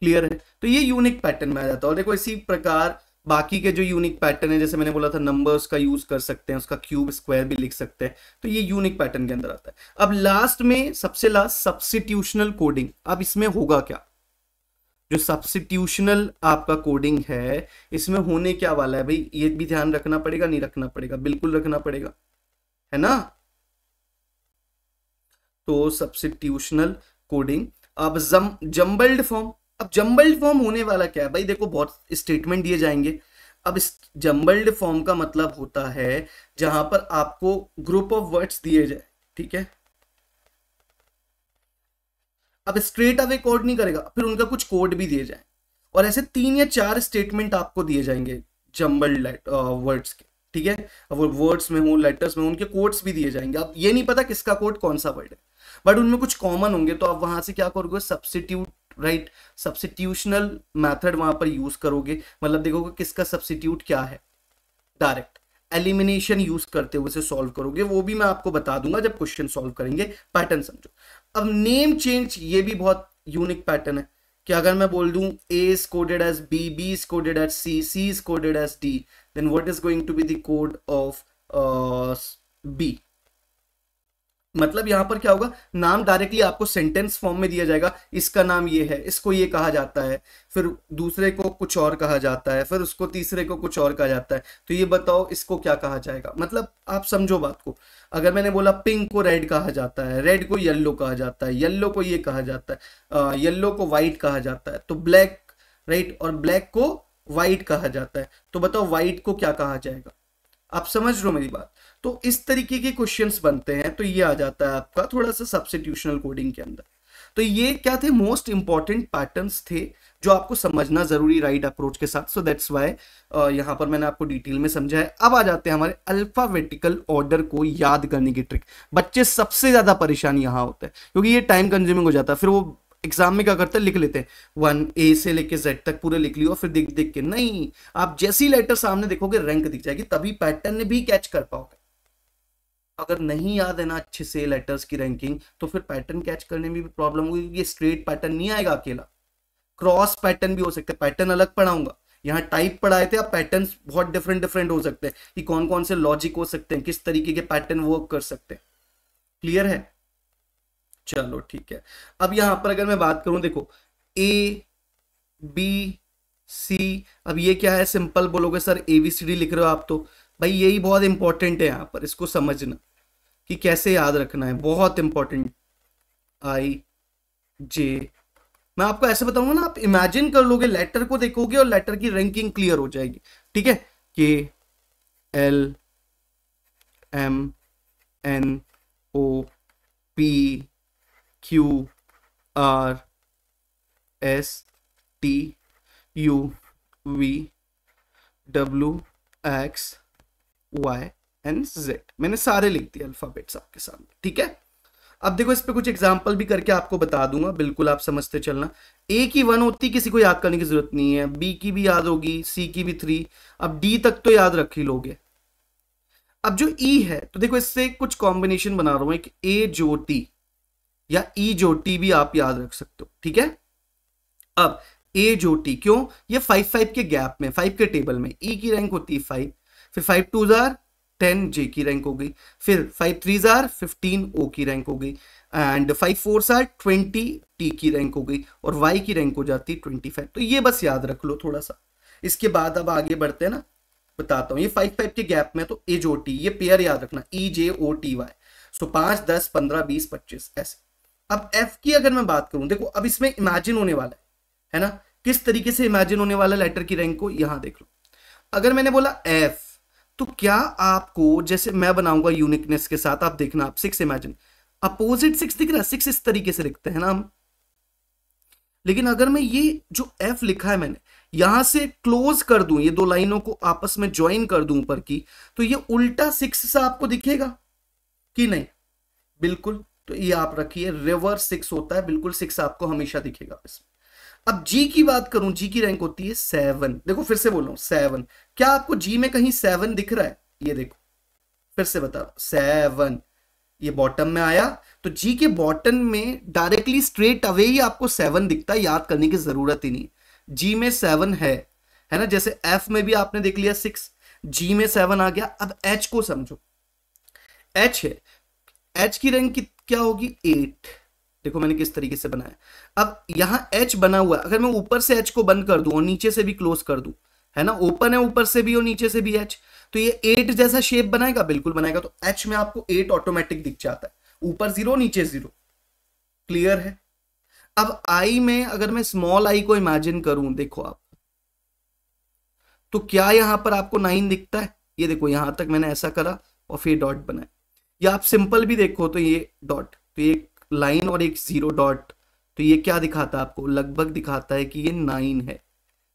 क्लियर है तो ये यूनिक पैटर्न में आ जाता है और देखो इसी प्रकार बाकी के जो यूनिक पैटर्न है जैसे मैंने बोला था नंबर्स का यूज कर सकते हैं उसका क्यूब स्क्वायर भी लिख सकते हैं तो ये यूनिक पैटर्न के अंदर आता है अब लास्ट में सबसे लास्ट सब्सिट्यूशनल कोडिंग अब इसमें होगा क्या जो सब्सिट्यूशनल आपका कोडिंग है इसमें होने क्या वाला है भाई ये भी ध्यान रखना पड़ेगा नहीं रखना पड़ेगा बिल्कुल रखना पड़ेगा है ना तो सब्सिट्यूशनल कोडिंग अब जम जम्बल्ड फॉर्म अब जम्बल्ड फॉर्म होने वाला क्या है भाई देखो बहुत स्टेटमेंट दिए जाएंगे अब इस जम्बल्ड फॉर्म का मतलब होता है जहां पर आपको ग्रुप ऑफ वर्ड्स दिए जाए ठीक है अब स्ट्रेट अवे कोड नहीं करेगा फिर उनका कुछ कोड भी दिए जाए और ऐसे तीन या चार स्टेटमेंट आपको दिए जाएंगे जम्बल्ड वर्ड्स uh, के ठीक है अब वो वर्ड्स में हो लेटर्स में उनके कोड्स भी दिए जाएंगे अब ये नहीं पता किसका कोड कौन सा वर्ड है बट उनमें कुछ कॉमन होंगे तो आप वहां से क्या करोगे सब्सिट्यूट राइट सब्सिट्यूशनल मैथड वहां पर यूज करोगे मतलब देखोगे किसका सब्सिट्यूट क्या है डायरेक्ट एलिमिनेशन यूज करते हुए सॉल्व करोगे वो भी मैं आपको बता दूंगा जब क्वेश्चन सॉल्व करेंगे पैटर्न समझो अब नेम चेंज ये भी बहुत यूनिक पैटर्न है कि अगर मैं बोल दूं A is coded as B B is coded as C C is coded as D then what is going to be the code of B मतलब यहाँ पर क्या होगा नाम डायरेक्टली आपको सेंटेंस फॉर्म में दिया जाएगा इसका नाम ये है इसको ये कहा जाता है फिर दूसरे को कुछ और कहा जाता है फिर उसको तीसरे को कुछ और कहा जाता है तो ये बताओ इसको क्या कहा जाएगा मतलब आप समझो बात को अगर मैंने बोला पिंक को रेड कहा जाता है रेड को येल्लो कहा जाता है येल्लो को ये कहा जाता है येल्लो को व्हाइट कहा जाता है तो ब्लैक राइट और ब्लैक को व्हाइट कहा जाता है तो बताओ व्हाइट को क्या कहा जाएगा आप समझ रहे हो मेरी बात तो इस तरीके के क्वेश्चन बनते हैं तो ये आ जाता है आपका थोड़ा सा सब्सिट्यूशनल कोडिंग के अंदर तो ये क्या थे मोस्ट इंपॉर्टेंट पैटर्न थे जो आपको समझना जरूरी राइट अप्रोच के साथ सो दैट्स वाई यहां पर मैंने आपको डिटेल में समझा है अब आ जाते हैं हमारे अल्फावेटिकल ऑर्डर को याद करने की ट्रिक बच्चे सबसे ज्यादा परेशान यहां होते हैं क्योंकि ये टाइम कंज्यूमिंग हो जाता है फिर वो एग्जाम में क्या करते हैं लिख लेते हैं वन ए से लेके जेड तक पूरे लिख लियो फिर देख देख के नहीं आप जैसी लेटर सामने देखोगे रैंक दिख जाएगी तभी पैटर्न भी कैच कर पाओगे अगर नहीं याद है ना अच्छे से लेटर्स की रैंकिंग तो फिर पैटर्न कैच करने में भी प्रॉब्लम होगी ये स्ट्रेट पैटर्न नहीं आएगा अकेला क्रॉस पैटर्न भी हो सकता है पैटर्न अलग पढ़ाऊंगा यहाँ टाइप पढ़ाए थे आप पैटर्न बहुत डिफरेंट डिफरेंट हो सकते हैं कि कौन कौन से लॉजिक हो सकते हैं किस तरीके के पैटर्न वर्क कर सकते हैं क्लियर है चलो ठीक है अब यहां पर अगर मैं बात करूं देखो ए बी सी अब ये क्या है सिंपल बोलोगे sir A B C D लिख रहे हो आप तो भाई यही बहुत इंपॉर्टेंट है यहां पर इसको समझना कि कैसे याद रखना है बहुत इंपॉर्टेंट आई जे मैं आपको ऐसे बताऊंगा ना आप इमेजिन कर लोगे लेटर को देखोगे और लेटर की रैंकिंग क्लियर हो जाएगी ठीक है K L M N O P Q R S T U V W X Y and Z मैंने सारे लिख दिए अल्फ़ाबेट्स आपके सामने ठीक है अब देखो इस पे कुछ एग्जाम्पल भी करके आपको बता दूंगा बिल्कुल आप समझते चलना ए की वन होती किसी को याद करने की जरूरत नहीं है बी की भी याद होगी सी की भी थ्री अब डी तक तो याद रख ही लोगे अब जो ई e है तो देखो इससे कुछ कॉम्बिनेशन बना रहा हूं एक ए जो टी या ई e जोटी भी आप याद रख सकते हो ठीक है अब ए जोटी क्यों ये फाइव फाइव के गैप में फाइव के टेबल में ई e की रैंक होती है फाइव फिर फाइव टू जार टेन जे की रैंक हो गई फिर फाइव थ्री जार फिफ्टीन ओ की रैंक हो गई एंड फाइव फोर जार ट्वेंटी टी की रैंक हो गई और वाई की रैंक हो जाती है ट्वेंटी फाइव तो ये बस याद रख लो थोड़ा सा इसके बाद अब आगे बढ़ते हैं ना बताता हूँ ये फाइव फाइव के गैप में तो ए जो टी ये पेयर याद रखना ई जे ओ टी वाई सो पांच दस पंद्रह बीस पच्चीस ऐसे अब एफ की अगर मैं बात करूं देखो अब इसमें इमेजिन होने वाला है है ना किस तरीके से इमेजिन होने वाला लेटर की रैंक को यहां देख लो अगर मैंने बोला एफ तो क्या आपको जैसे मैं बनाऊंगा यूनिकनेस के साथ आप देखना आप सिक्स इमेजिन अपोजिट सिक्स दिख रहा है सिक्स इस तरीके से लिखते हैं ना हम लेकिन अगर मैं ये जो एफ लिखा है मैंने यहां से क्लोज कर दूं ये दो लाइनों को आपस में ज्वाइन कर दूं ऊपर की तो ये उल्टा सिक्स सा आपको दिखेगा कि नहीं बिल्कुल तो ये आप रखिए रिवर सिक्स होता है बिल्कुल सिक्स आपको हमेशा दिखेगा इसमें अब जी की बात करूं जी की रैंक होती है सेवन देखो फिर से बोल रहा हूं सेवन क्या आपको जी में कहीं सेवन दिख रहा है ये देखो फिर से बता सेवन ये बॉटम में आया तो जी के बॉटम में डायरेक्टली स्ट्रेट अवे ही आपको सेवन दिखता है याद करने की जरूरत ही नहीं जी में सेवन है है ना जैसे एफ में भी आपने देख लिया सिक्स जी में सेवन आ गया अब एच को समझो एच है एच की रैंक कितनी क्या होगी एट देखो मैंने किस तरीके से बनाया अब यहां एच बना हुआ अगर मैं ऊपर से एच को बंद कर दू और नीचे से भी क्लोज कर दू है ना ओपन है ऊपर से भी और नीचे से भी एच तो ये एट जैसा शेप बनाएगा बिल्कुल बनाएगा तो एच में आपको एट ऑटोमेटिक दिख जाता है ऊपर जीरो नीचे जीरो क्लियर है अब आई में अगर मैं स्मॉल आई को इमेजिन करूं देखो आप तो क्या यहां पर आपको नाइन दिखता है ये देखो यहां तक मैंने ऐसा करा और फिर डॉट बनाया या आप सिंपल भी देखो तो ये डॉट तो ये एक लाइन और एक जीरो डॉट तो ये क्या दिखाता है आपको लगभग दिखाता है कि ये नाइन है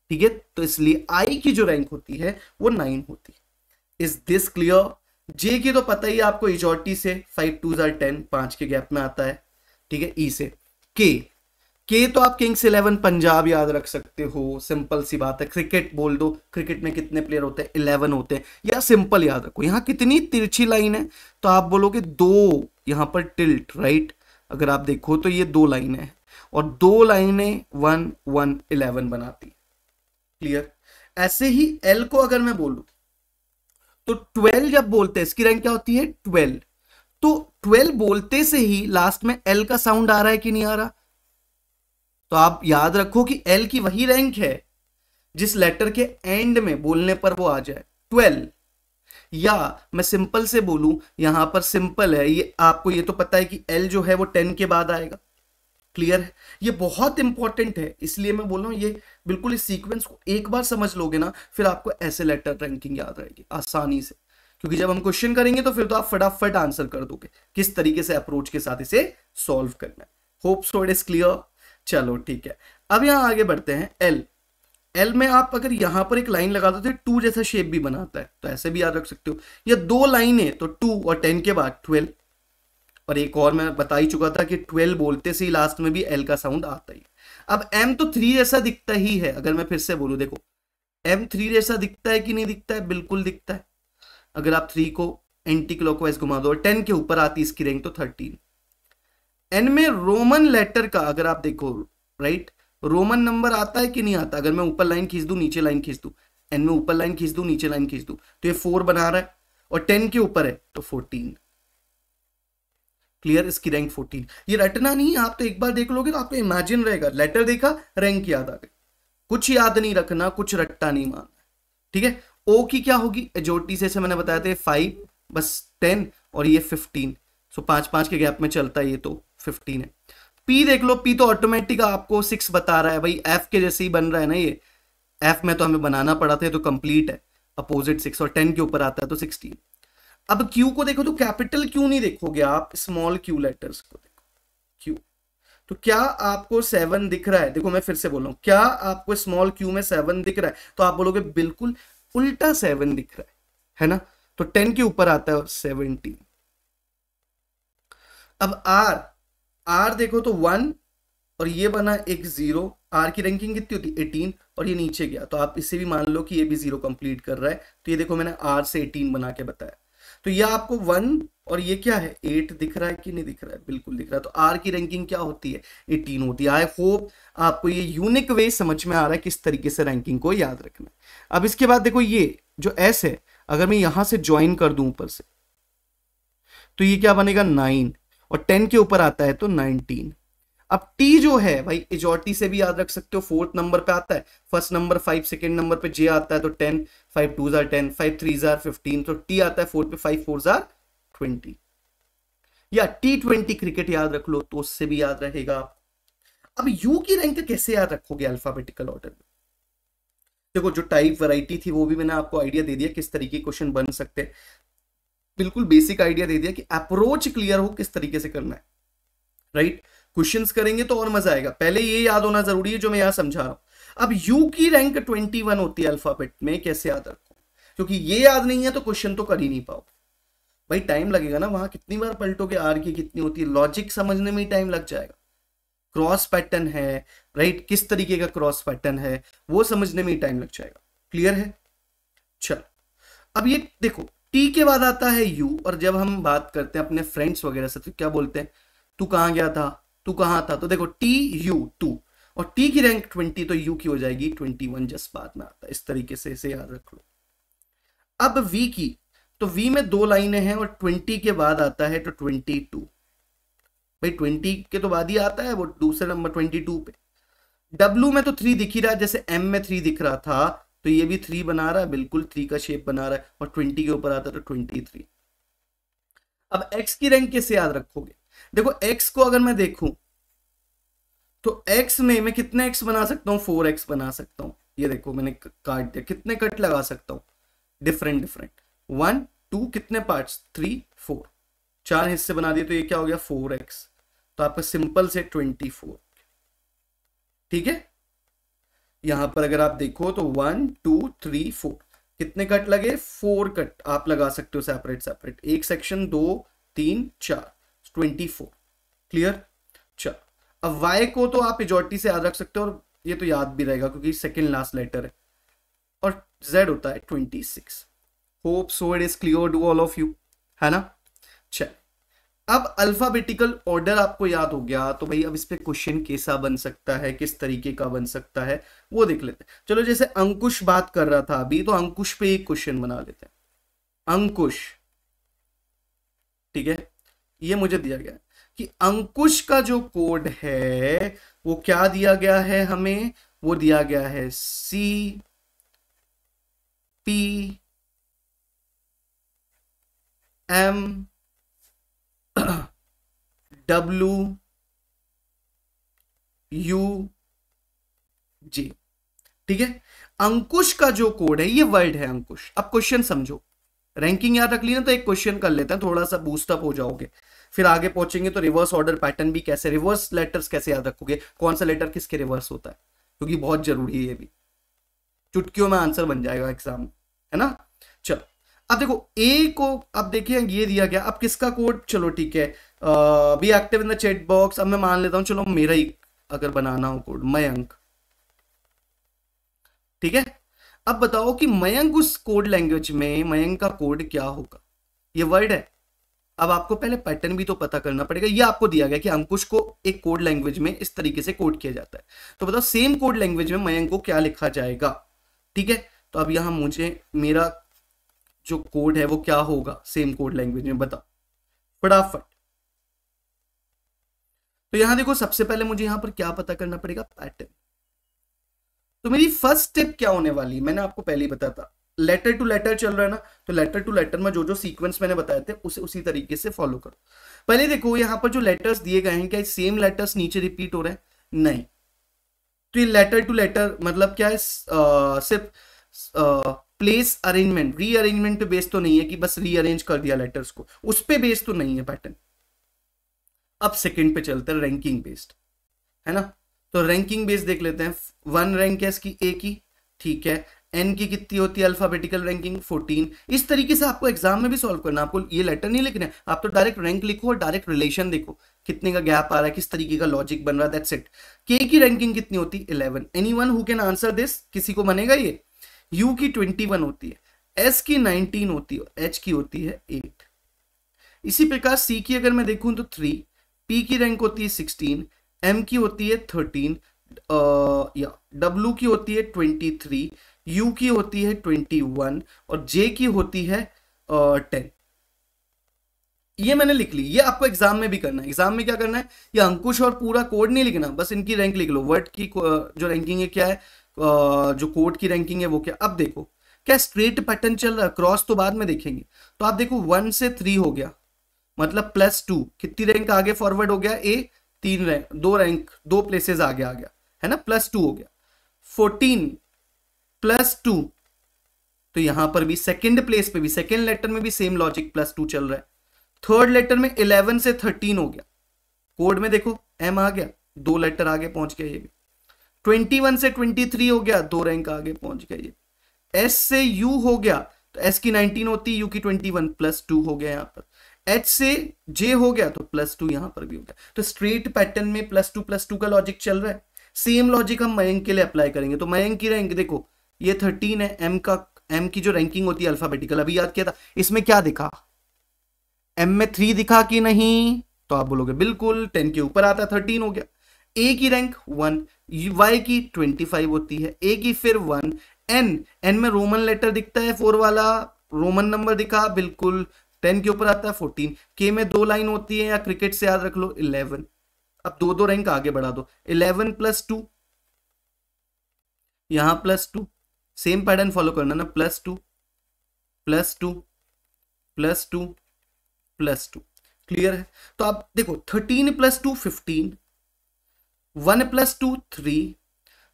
ठीक है तो इसलिए आई की जो रैंक होती है वो नाइन होती है इज दिस क्लियर जे की तो पता ही आपको इजॉर्टी से फाइव टू जार टेन पांच के गैप में आता है ठीक है ई e से के के तो आप किंग्स इलेवन पंजाब याद रख सकते हो सिंपल सी बात है क्रिकेट बोल दो क्रिकेट में कितने प्लेयर होते हैं इलेवन होते हैं या सिंपल याद रखो यहाँ कितनी तिरछी लाइन है तो आप बोलोगे दो यहाँ पर टिल्ट राइट अगर आप देखो तो ये दो लाइन है और दो लाइने वन वन इलेवन बनाती क्लियर ऐसे ही एल को अगर मैं बोलू तो ट्वेल्व जब बोलते हैं इसकी रैंक क्या होती है ट्वेल्व तो ट्वेल्व बोलते से ही लास्ट में एल का साउंड आ रहा है कि नहीं आ रहा तो आप याद रखो कि एल की वही रैंक है जिस लेटर के एंड में बोलने पर वो आ जाए ट्वेल्व या मैं सिंपल से बोलूं यहां पर सिंपल है ये आपको ये तो पता है कि एल जो है वो टेन के बाद आएगा क्लियर है ये बहुत इंपॉर्टेंट है इसलिए मैं बोल रहा हूं ये बिल्कुल इस सीक्वेंस को एक बार समझ लोगे ना फिर आपको ऐसे लेटर रैंकिंग याद रहेगी आसानी से क्योंकि जब हम क्वेश्चन करेंगे तो फिर तो आप फटाफट आंसर कर दोगे किस तरीके से अप्रोच के साथ इसे सॉल्व करना है hope so it is clear चलो ठीक है अब यहाँ आगे बढ़ते हैं एल एल में आप अगर यहां पर एक लाइन लगा दो तो टू जैसा शेप भी बनाता है तो ऐसे भी याद रख सकते हो या दो है तो टू और टेन के बाद ट्वेल्व और एक और मैं बता ही चुका था कि ट्वेल्व बोलते से ही लास्ट में भी एल का साउंड आता ही अब एम तो थ्री जैसा दिखता ही है अगर मैं फिर से बोलू देखो एम थ्री जैसा दिखता है कि नहीं दिखता है बिल्कुल दिखता है अगर आप थ्री को एंटी क्लॉकवाइज घुमा दो और टेन के ऊपर आती इसकी रैंक तो थर्टीन एन में रोमन लेटर का अगर आप देखो राइट रोमन नंबर आता है कि नहीं आता अगर मैं ऊपर लाइन खींच दू नीचे लाइन खींच दू एन में ऊपर लाइन खींच दू नीचे लाइन खींच दू तो ये फोर बना रहा है और टेन के ऊपर है तो फोर्टीन क्लियर इसकी रैंक फोर्टीन ये रटना नहीं है आप तो एक बार देख लोगे तो आपको इमेजिन रहेगा लेटर देखा रैंक याद आ गई कुछ याद नहीं रखना कुछ रट्टा नहीं मानना ठीक है ओ की क्या होगी एजोटी से मैंने बताया था फाइव बस टेन और ये फिफ्टीन सो पांच पांच के गैप में चलता है ये तो फिफ्टीन है पी देख लो पी तो ऑटोमेटिक आपको सिक्स बता रहा है भाई एफ के जैसे ही बन रहा है ना ये एफ में तो हमें बनाना पड़ा था तो कंप्लीट है अपोजिट सिक्स और टेन के ऊपर आता है तो सिक्सटीन अब क्यू को देखो तो कैपिटल क्यू नहीं देखोगे आप स्मॉल क्यू लेटर्स को देखो क्यू तो क्या आपको सेवन दिख रहा है देखो मैं फिर से बोल रहा हूं क्या आपको स्मॉल क्यू में सेवन दिख रहा है तो आप बोलोगे बिल्कुल उल्टा सेवन दिख रहा है है ना तो टेन के ऊपर आता है सेवनटीन अब आर आर देखो तो वन और ये बना एक जीरो आर की रैंकिंग कितनी होती एटीन और ये नीचे गया तो आप इसे भी मान लो कि ये भी जीरो कंप्लीट कर रहा है तो ये देखो मैंने आर से एटीन बना के बताया तो ये आपको वन और ये क्या है एट दिख रहा है कि नहीं दिख रहा है बिल्कुल दिख रहा है तो आर की रैंकिंग क्या होती है एटीन होती है आई होप आपको ये यूनिक वे समझ में आ रहा है किस तरीके से रैंकिंग को याद रखना अब इसके बाद देखो ये जो एस है अगर मैं यहां से ज्वाइन कर दू ऊपर से तो ये क्या बनेगा नाइन और टेन के ऊपर आता है तो नाइनटीन अब टी जो है भाई इजोटी से भी याद रख सकते हो फोर्थ नंबर पे आता है first number five second number पे जे आता है तो टेन फाइव टू जार टेन फाइव थ्री जार फिफ्टीन तो टी आता है फोर्थ पे फाइव फोर जार ट्वेंटी या टी ट्वेंटी क्रिकेट याद रख लो तो उससे भी याद रहेगा अब यू की रैंक कैसे याद रखोगे अल्फाबेटिकल ऑर्डर में देखो जो टाइप वैरायटी थी वो भी मैंने आपको आइडिया दे दिया किस तरीके क्वेश्चन बन सकते हैं बिल्कुल बेसिक आइडिया दे दिया कि अप्रोच क्लियर हो किस तरीके से करना है राइट right? क्वेश्चन करेंगे तो और मजा आएगा पहले ये याद होना जरूरी है जो मैं यहां समझा रहा हूं अब यू की रैंक 21 होती है अल्फाबेट में कैसे याद रखो क्योंकि ये याद नहीं है तो क्वेश्चन तो कर ही नहीं पाओ भाई टाइम लगेगा ना वहां कितनी बार पलटो के आर की कितनी होती है लॉजिक समझने में ही टाइम लग जाएगा क्रॉस पैटर्न है राइट किस तरीके का क्रॉस पैटर्न है वो समझने में ही टाइम लग जाएगा क्लियर है चलो अब ये देखो टी के बाद आता है यू और जब हम बात करते हैं अपने फ्रेंड्स वगैरह से तो क्या बोलते हैं तू कहाँ गया था तू कहाँ था तो देखो टी यू तू और टी की रैंक ट्वेंटी तो यू की हो जाएगी ट्वेंटी वन जस्ट बाद में आता है इस तरीके से इसे याद रख लो अब वी की तो वी में दो लाइनें हैं और ट्वेंटी के बाद आता है तो ट्वेंटी टू भाई ट्वेंटी के तो बाद ही आता है वो दूसरे नंबर ट्वेंटी टू पे डब्ल्यू में तो थ्री दिख ही रहा है जैसे एम में थ्री दिख रहा था तो ये भी थ्री बना रहा है बिल्कुल थ्री का शेप बना रहा है और ट्वेंटी के ऊपर आता है तो ट्वेंटी थ्री अब एक्स की रैंक कैसे याद रखोगे देखो एक्स को अगर मैं देखूं तो एक्स में मैं कितने एक्स बना सकता हूं फोर एक्स बना सकता हूं ये देखो मैंने काट दिया कितने कट लगा सकता हूं डिफरेंट डिफरेंट वन टू कितने पार्ट थ्री फोर चार हिस्से बना दिए तो ये क्या हो गया फोर एक्स तो आपका सिंपल से ट्वेंटी फोर ठीक है यहां पर अगर आप देखो तो वन टू थ्री फोर कितने कट लगे फोर कट आप लगा सकते हो सेपरेट सेपरेट एक सेक्शन दो तीन चार ट्वेंटी फोर क्लियर चल अब वाई को तो आप इजोटी से याद रख सकते हो और ये तो याद भी रहेगा क्योंकि सेकेंड लास्ट लेटर है और जेड होता है twenty six hope so it is clear to all of you है ना चल अब अल्फाबेटिकल ऑर्डर आपको याद हो गया तो भाई अब इस पर क्वेश्चन कैसा बन सकता है किस तरीके का बन सकता है वो देख लेते हैं चलो जैसे अंकुश बात कर रहा था अभी तो अंकुश पे एक क्वेश्चन बना लेते हैं अंकुश ठीक है ये मुझे दिया गया कि अंकुश का जो कोड है वो क्या दिया गया है हमें वो दिया गया है C P M W U G ठीक है अंकुश का जो कोड है ये वर्ड है अंकुश अब क्वेश्चन समझो रैंकिंग याद रख ली ना तो एक क्वेश्चन कर लेते हैं थोड़ा सा बूस्टअप हो जाओगे फिर आगे पहुंचेंगे तो रिवर्स ऑर्डर पैटर्न भी कैसे रिवर्स लेटर्स कैसे याद रखोगे कौन सा लेटर किसके रिवर्स होता है क्योंकि बहुत जरूरी है ये भी चुटकियों में आंसर बन जाएगा एग्जाम है ना चलो अब देखो ए को अब देखिए ये दिया गया अब किसका कोड चलो ठीक है be active in the chat box अब मैं मान लेता हूं चलो मेरा ही अगर बनाना हो कोड मयंक ठीक है अब बताओ कि मयंक उस कोड लैंग्वेज में मयंक का कोड क्या होगा ये वर्ड है अब आपको पहले पैटर्न भी तो पता करना पड़ेगा ये आपको दिया गया कि अंकुश को एक कोड लैंग्वेज में इस तरीके से कोड किया जाता है तो बताओ सेम कोड लैंग्वेज में मयंक को क्या लिखा जाएगा ठीक है तो अब यहां मुझे मेरा जो कोड है वो क्या होगा सेम कोड लैंग्वेज में बताओ फटाफट तो यहां देखो सबसे पहले मुझे यहां पर क्या पता करना पड़ेगा पैटर्न तो मेरी फर्स्ट स्टेप क्या होने वाली है मैंने आपको पहले ही बताया था लेटर टू लेटर चल रहा है ना तो लेटर टू लेटर में जो जो सीक्वेंस मैंने बताए थे उसे उसी तरीके से फॉलो करो पहले देखो यहां पर जो लेटर्स दिए गए हैं क्या सेम लेटर्स नीचे रिपीट हो रहे हैं नहीं तो ये लेटर टू लेटर मतलब क्या है आ, सिर्फ प्लेस अरेंजमेंट रीअरेंजमेंट पे बेस तो नहीं है कि बस रीअरेंज कर दिया लेटर्स को उस पर बेस तो नहीं है पैटर्न अब सेकेंड पे चलते हैं रैंकिंग बेस्ड है ना तो रैंकिंग बेस देख लेते हैं वन रैंक है इसकी ए की ठीक है एन की कितनी होती है अल्फाबेटिकल रैंकिंग 14 इस तरीके से आपको एग्जाम में भी सॉल्व करना आपको ये लेटर नहीं लिखना आप तो डायरेक्ट रैंक लिखो और डायरेक्ट रिलेशन देखो कितने का गैप आ रहा है किस तरीके का लॉजिक बन रहा है दैट्स इट के की रैंकिंग कितनी होती है 11 anyone who can answer this किसी को बनेगा ये U की ट्वेंटी वन होती है एस की नाइनटीन होती है एच की होती है एट इसी प्रकार सी की अगर मैं देखूं तो थ्री पी की रैंक होती है सिक्सटीन एम की होती है थर्टीन या डब्ल्यू की होती है ट्वेंटी थ्री यू की होती है ट्वेंटी वन और जे की होती है टेन ये मैंने लिख ली ये आपको एग्जाम में भी करना है एग्जाम में क्या करना है ये अंकुश और पूरा कोड नहीं लिखना बस इनकी रैंक लिख लो वर्ड की जो रैंकिंग है क्या है जो कोर्ट की रैंकिंग है वो क्या अब देखो क्या स्ट्रेट पैटर्न चल रहा क्रॉस तो बाद में देखेंगे तो आप देखो वन से थ्री हो गया मतलब प्लस टू कितनी रैंक आगे फॉरवर्ड हो गया ए तीन रैंक दो रैंक दो प्लेसेस आगे आ गया है ना प्लस टू हो गया फोर्टीन प्लस टू तो यहां पर भी सेकेंड प्लेस पे भी सेकेंड लेटर में भी सेम लॉजिक प्लस टू चल रहा है थर्ड लेटर में इलेवन से थर्टीन हो गया कोड में देखो एम आ गया दो लेटर आगे पहुंच गया ये भी ट्वेंटी वन से ट्वेंटी थ्री हो गया दो रैंक आगे पहुंच गया ये एस से यू हो गया तो एस की नाइनटीन होती यू की ट्वेंटी वन प्लस टू हो गया यहां पर एच से जे हो गया तो प्लस टू यहां पर भी हो गया तो स्ट्रेट पैटर्न में प्लस टू प्लस टू का लॉजिक चल रहा है सेम लॉजिक हम मयंक के लिए अप्लाई करेंगे तो मयंक की रैंक देखो ये थर्टीन है एम का एम की जो रैंकिंग होती है अल्फाबेटिकल अभी याद किया था इसमें क्या दिखा एम में थ्री दिखा कि नहीं तो आप बोलोगे बिल्कुल टेन के ऊपर आता है थर्टीन हो गया ए की रैंक वन वाई की ट्वेंटी फाइव होती है ए की फिर वन एन एन में रोमन लेटर दिखता है फोर वाला रोमन नंबर दिखा बिल्कुल टेन के ऊपर आता है फोर्टीन के में दो लाइन होती है या क्रिकेट से याद रख लो इलेवन अब दो दो रैंक आगे बढ़ा दो इलेवन प्लस टू यहां plus two same pattern follow करना ना plus two plus two plus two plus two clear है तो आप देखो thirteen plus two fifteen one plus two three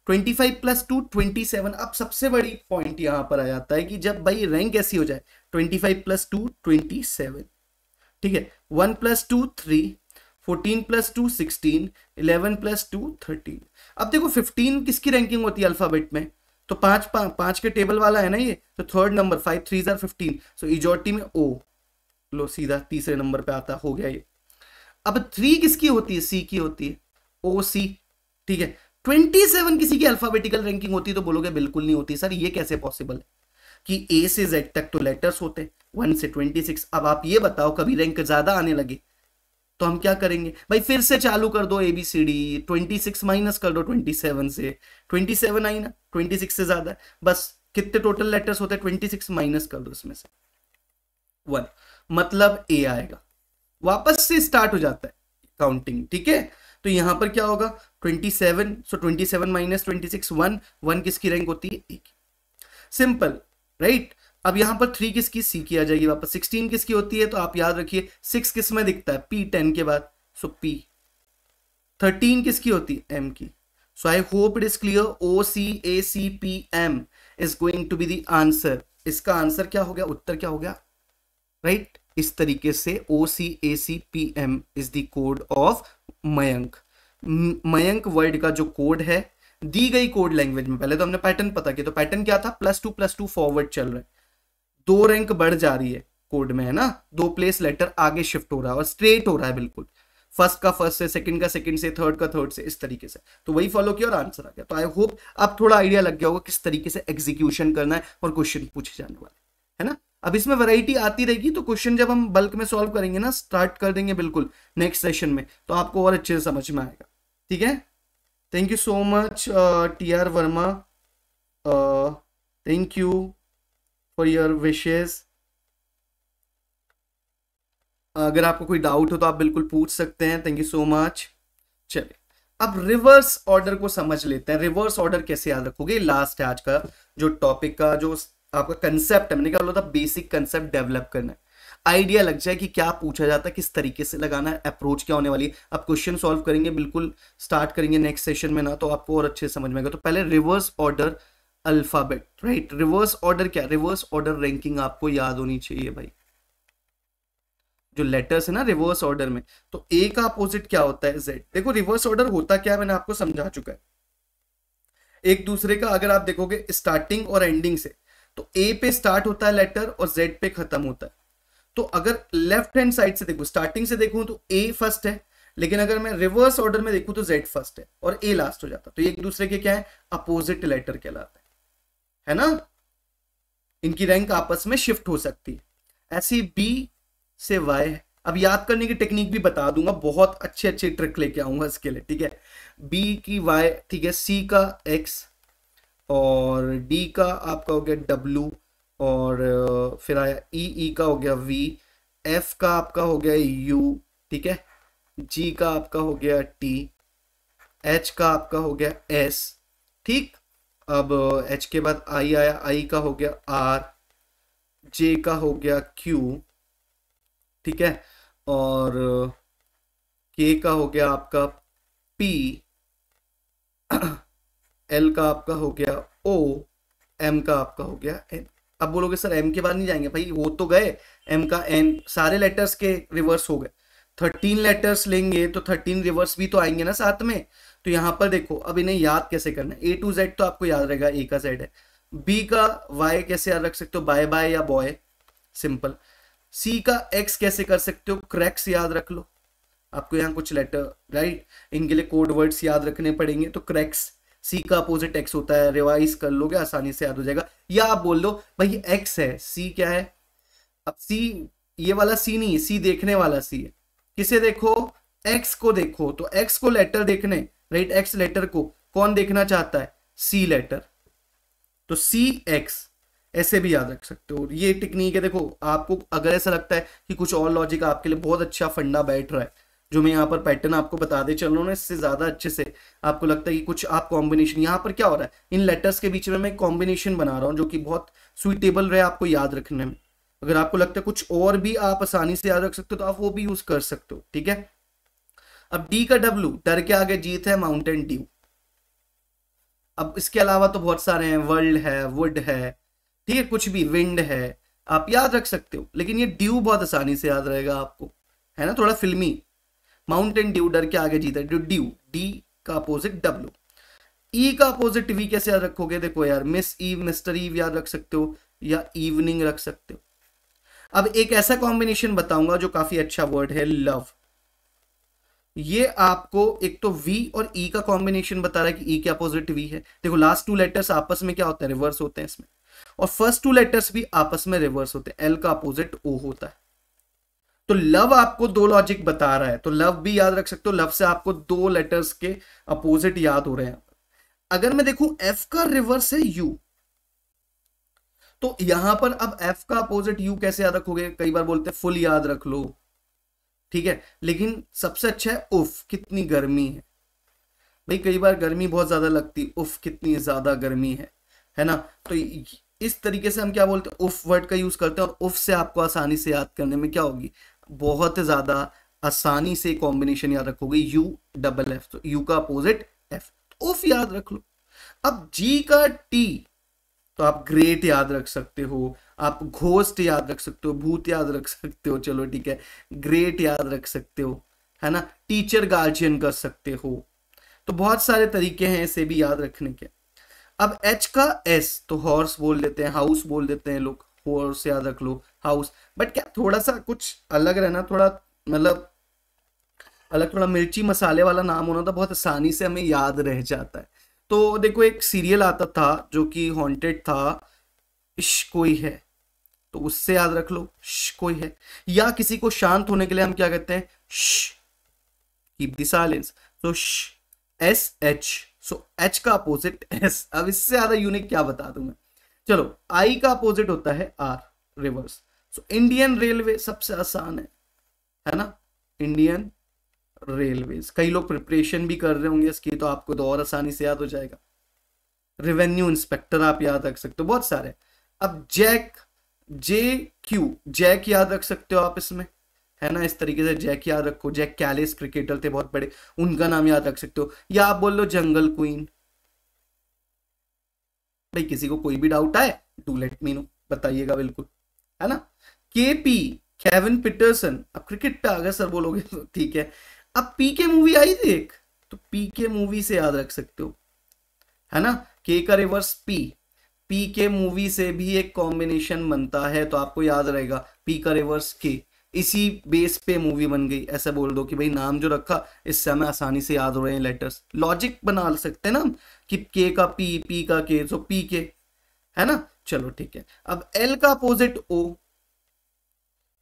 twenty five plus two twenty seven अब सबसे बड़ी पॉइंट यहां पर आ जाता है कि जब भाई रैंक ऐसी हो जाए twenty five plus two twenty seven ठीक है one plus two three fourteen plus two sixteen eleven plus two thirteen अब देखो फिफ्टीन किसकी रैंकिंग होती है अल्फाबेट में तो पांच पा, पांच के टेबल वाला है ना ये तो थर्ड नंबर फाइव थ्री जार फिफ्टीन सो इजोरिटी में ओ लो सीधा तीसरे नंबर पे आता हो गया ये अब थ्री किसकी होती है सी की होती है ओ सी ठीक है 27 किसी की अल्फाबेटिकल रैंकिंग होती तो बोलोगे बिल्कुल नहीं होती सर ये कैसे पॉसिबल है कि ए से जेड तक तो लेटर्स होते वन से ट्वेंटी सिक्स अब आप ये बताओ कभी रैंक ज्यादा आने लगे तो हम क्या करेंगे भाई फिर से चालू कर दो A B C D twenty six minus कर दो ट्वेंटी सेवन से ट्वेंटी सेवन आई ना ट्वेंटी सिक्स से ज्यादा बस कितने टोटल लेटर्स होते हैं ट्वेंटी सिक्स माइनस कर दो इसमें से वन मतलब ए आएगा वापस से स्टार्ट हो जाता है काउंटिंग ठीक है तो यहां पर क्या होगा 27 so 27 minus twenty six one one किसकी रैंक होती है ए की सिंपल राइट अब यहां पर थ्री किसकी सी की आ जाएगी वापस सिक्सटीन किसकी होती है तो आप याद रखिए सिक्स किस में दिखता है पी टेन के बाद सो पी थर्टीन किसकी होती है एम की so I hope it is clear O C A C P M is going to be the answer इसका आंसर क्या हो गया उत्तर क्या हो गया राइट right? इस तरीके से O C A C P M is the code of Mayank Mayank word का जो कोड है दी गई कोड लैंग्वेज में पहले तो हमने पैटर्न पता किया तो पैटर्न क्या था plus two plus two forward चल रहा है दो रैंक बढ़ जा रही है कोड में है ना दो प्लेस लेटर आगे शिफ्ट हो रहा है और स्ट्रेट हो रहा है बिल्कुल फर्स्ट का फर्स्ट से सेकंड का सेकंड से थर्ड का थर्ड से इस तरीके से तो वही फॉलो किया और आंसर आ गया तो आई होप आप थोड़ा आइडिया लग गया होगा किस तरीके से एग्जीक्यूशन करना है और क्वेश्चन पूछे जाने वाले है ना अब इसमें वैरायटी आती रहेगी तो क्वेश्चन जब हम बल्क में सॉल्व करेंगे ना स्टार्ट कर देंगे बिल्कुल नेक्स्ट सेशन में तो आपको और अच्छे से समझ में आएगा ठीक है thank you so much T R Verma thank you for your wishes अगर आपको कोई डाउट हो तो आप बिल्कुल पूछ सकते हैं थैंक यू सो मच चलिए अब रिवर्स ऑर्डर को समझ लेते हैं रिवर्स ऑर्डर कैसे याद रखोगे लास्ट है आज का जो टॉपिक का जो आपका कंसेप्ट है मैंने क्या बोला था बेसिक कंसेप्ट डेवलप करना है आइडिया लग जाए कि क्या पूछा जाता है किस तरीके से लगाना है अप्रोच क्या होने वाली है अब क्वेश्चन सॉल्व करेंगे बिल्कुल स्टार्ट करेंगे नेक्स्ट सेशन में ना तो आपको और अच्छे समझ में आएगा तो पहले reverse order alphabet right reverse order क्या रिवर्स ऑर्डर रैंकिंग आपको याद होनी चाहिए भाई जो लेटर्स है ना रिवर्स ऑर्डर में तो ए का अपोजिट क्या होता है जेड देखो रिवर्स ऑर्डर होता क्या है मैंने आपको समझा चुका है एक दूसरे का अगर आप देखोगे स्टार्टिंग और एंडिंग से तो ए पे स्टार्ट होता है लेटर और जेड पे खत्म होता है तो अगर लेफ्ट हैंड साइड से देखो स्टार्टिंग से देखू तो ए फर्स्ट है लेकिन अगर मैं रिवर्स ऑर्डर में देखूं तो जेड फर्स्ट है और ए लास्ट हो जाता है तो एक दूसरे के क्या है अपोजिट लेटर कहलाते हैं है ना इनकी रैंक आपस में शिफ्ट हो सकती है ऐसी बी से वाई है अब याद करने की टेक्निक भी बता दूंगा बहुत अच्छे अच्छे ट्रिक लेके आऊंगा इसके लिए ठीक है बी की वाई ठीक है सी का एक्स और डी का आपका हो गया डब्ल्यू और फिर आया ई e, ई e का हो गया वी एफ का आपका हो गया यू ठीक है जी का आपका हो गया टी एच का आपका हो गया एस ठीक अब एच के बाद आई आया आई का हो गया आर जे का हो गया क्यू ठीक है और के का हो गया आपका पी एल का आपका हो गया ओ एम का आपका हो गया एन अब बोलोगे सर एम के बाद नहीं जाएंगे भाई वो तो गए एम का एन सारे लेटर्स के रिवर्स हो गए थर्टीन लेटर्स लेंगे तो थर्टीन रिवर्स भी तो आएंगे ना साथ में तो यहाँ पर देखो अब इन्हें याद कैसे करना है ए टू जेड तो आपको याद रहेगा ए का जेड है बी का वाई कैसे याद रख सकते हो बाय बाय या बॉय सिंपल सी का एक्स कैसे कर सकते हो क्रैक्स याद रख लो आपको यहाँ कुछ लेटर राइट इनके लिए कोड वर्ड्स याद रखने पड़ेंगे तो क्रैक्स सी का अपोजिट एक्स होता है रिवाइज कर लोगे आसानी से याद हो जाएगा या आप बोल दो भाई एक्स है सी क्या है अब सी ये वाला सी नहीं सी देखने वाला सी है किसे देखो एक्स को देखो तो एक्स को लेटर देखने राइट एक्स लेटर को कौन देखना चाहता है सी लेटर तो सी एक्स ऐसे भी याद रख सकते हो ये टेक्निक है देखो आपको अगर ऐसा लगता है कि कुछ और लॉजिक आपके लिए बहुत अच्छा फंडा बैठ रहा है जो मैं यहाँ पर पैटर्न आपको बता दे चल रहा हूँ इससे ज्यादा अच्छे से आपको लगता है कि कुछ आप कॉम्बिनेशन यहाँ पर क्या हो रहा है इन लेटर्स के बीच में मैं कॉम्बिनेशन बना रहा हूँ जो कि बहुत सुइटेबल रहे आपको याद रखने में अगर आपको लगता है कुछ और भी आप आसानी से याद रख सकते हो तो आप वो भी यूज कर सकते हो ठीक है अब डी का डब्ल्यू डर के आगे जीत है माउंटेन ड्यू अब इसके अलावा तो बहुत सारे हैं वर्ल्ड है वुड है ठीक है कुछ भी विंड है आप याद रख सकते हो लेकिन ये ड्यू बहुत आसानी से याद रहेगा आपको है ना थोड़ा फिल्मी माउंटेन ड्यू डर के आगे जीता है ड्यू डी का अपोजिट डब्ल्यू ई का अपोजिट वी कैसे याद रखोगे देखो यार मिस ईव मिस्टर ईव याद रख सकते हो या इवनिंग रख सकते हो अब एक ऐसा कॉम्बिनेशन बताऊंगा जो काफी अच्छा वर्ड है लव ये आपको एक तो V और E का कॉम्बिनेशन बता रहा है कि E के अपोजिट V है देखो लास्ट टू लेटर्स आपस में क्या होते हैं रिवर्स होते हैं इसमें और फर्स्ट टू लेटर्स भी आपस में रिवर्स होते हैं L का अपोजिट O होता है तो लव आपको दो लॉजिक बता रहा है तो लव भी याद रख सकते हो लव से आपको दो लेटर्स के अपोजिट याद हो रहे हैं अगर मैं देखूं एफ का रिवर्स है यू तो यहां पर अब एफ का अपोजिट यू कैसे याद रखोगे कई बार बोलते हैं फुल याद रख लो ठीक है लेकिन सबसे अच्छा है उफ कितनी गर्मी है भाई कई बार गर्मी बहुत ज्यादा लगती उफ कितनी ज्यादा गर्मी है है ना तो इस तरीके से हम क्या बोलते हैं उफ वर्ड का यूज करते हैं और उफ से आपको आसानी से याद करने में क्या होगी बहुत ज़्यादा आसानी से कॉम्बिनेशन याद रखोगे यू डबल एफ तो यू का अपोजिट तो एफ उफ याद रख लो अब जी का टी तो आप ग्रेट याद रख सकते हो आप घोस्ट याद रख सकते हो भूत याद रख सकते हो चलो ठीक है ग्रेट याद रख सकते हो है ना टीचर गार्जियन कर सकते हो तो बहुत सारे तरीके हैं इसे भी याद रखने के अब एच का एस तो हॉर्स बोल देते हैं हाउस बोल देते हैं लोग horse याद रख लो हाउस बट क्या थोड़ा सा कुछ अलग रहना थोड़ा मतलब अलग थोड़ा मिर्ची मसाले वाला नाम होना तो बहुत आसानी से हमें याद रह जाता है तो देखो एक सीरियल आता था जो कि हॉन्टेड था इश कोई है तो उससे याद रख लो श कोई है या किसी को शांत होने के लिए हम क्या कहते हैं श keep the silence so S H so H का अपोजिट एस अब इससे ज्यादा यूनिक क्या बता दूं मैं चलो आई का अपोजिट होता है R reverse so Indian railway सबसे आसान है है ना इंडियन रेलवे कई लोग प्रिपरेशन भी कर रहे होंगे इसकी तो आपको तो और आसानी से याद हो जाएगा रेवेन्यू इंस्पेक्टर आप याद रख सकते हो बहुत सारे अब जैक जे क्यू जैक याद रख सकते हो आप इसमें है ना इस तरीके से जैक याद रखो जैक कैलिस क्रिकेटर थे बहुत बड़े उनका नाम याद रख सकते हो या आप बोल लो जंगल क्वीन भाई किसी को कोई भी डाउट आए टू लेट मी नो बताइएगा बिल्कुल है ना के पी केविन पिटरसन अब क्रिकेट पे आ गए सर बोलोगे तो ठीक है अब पी के मूवी आई थी एक तो पी के मूवी से याद रख सकते हो है ना के का reverse P P K movie से भी एक कॉम्बिनेशन बनता है तो आपको याद रहेगा पी का रिवर्स के इसी बेस पे मूवी बन गई ऐसा बोल दो कि भाई नाम जो रखा इससे हमें आसानी से याद हो रहे हैं लेटर्स लॉजिक बना सकते हैं ना कि के का पी पी का के सो पी के है ना चलो ठीक है अब एल का अपोजिट ओ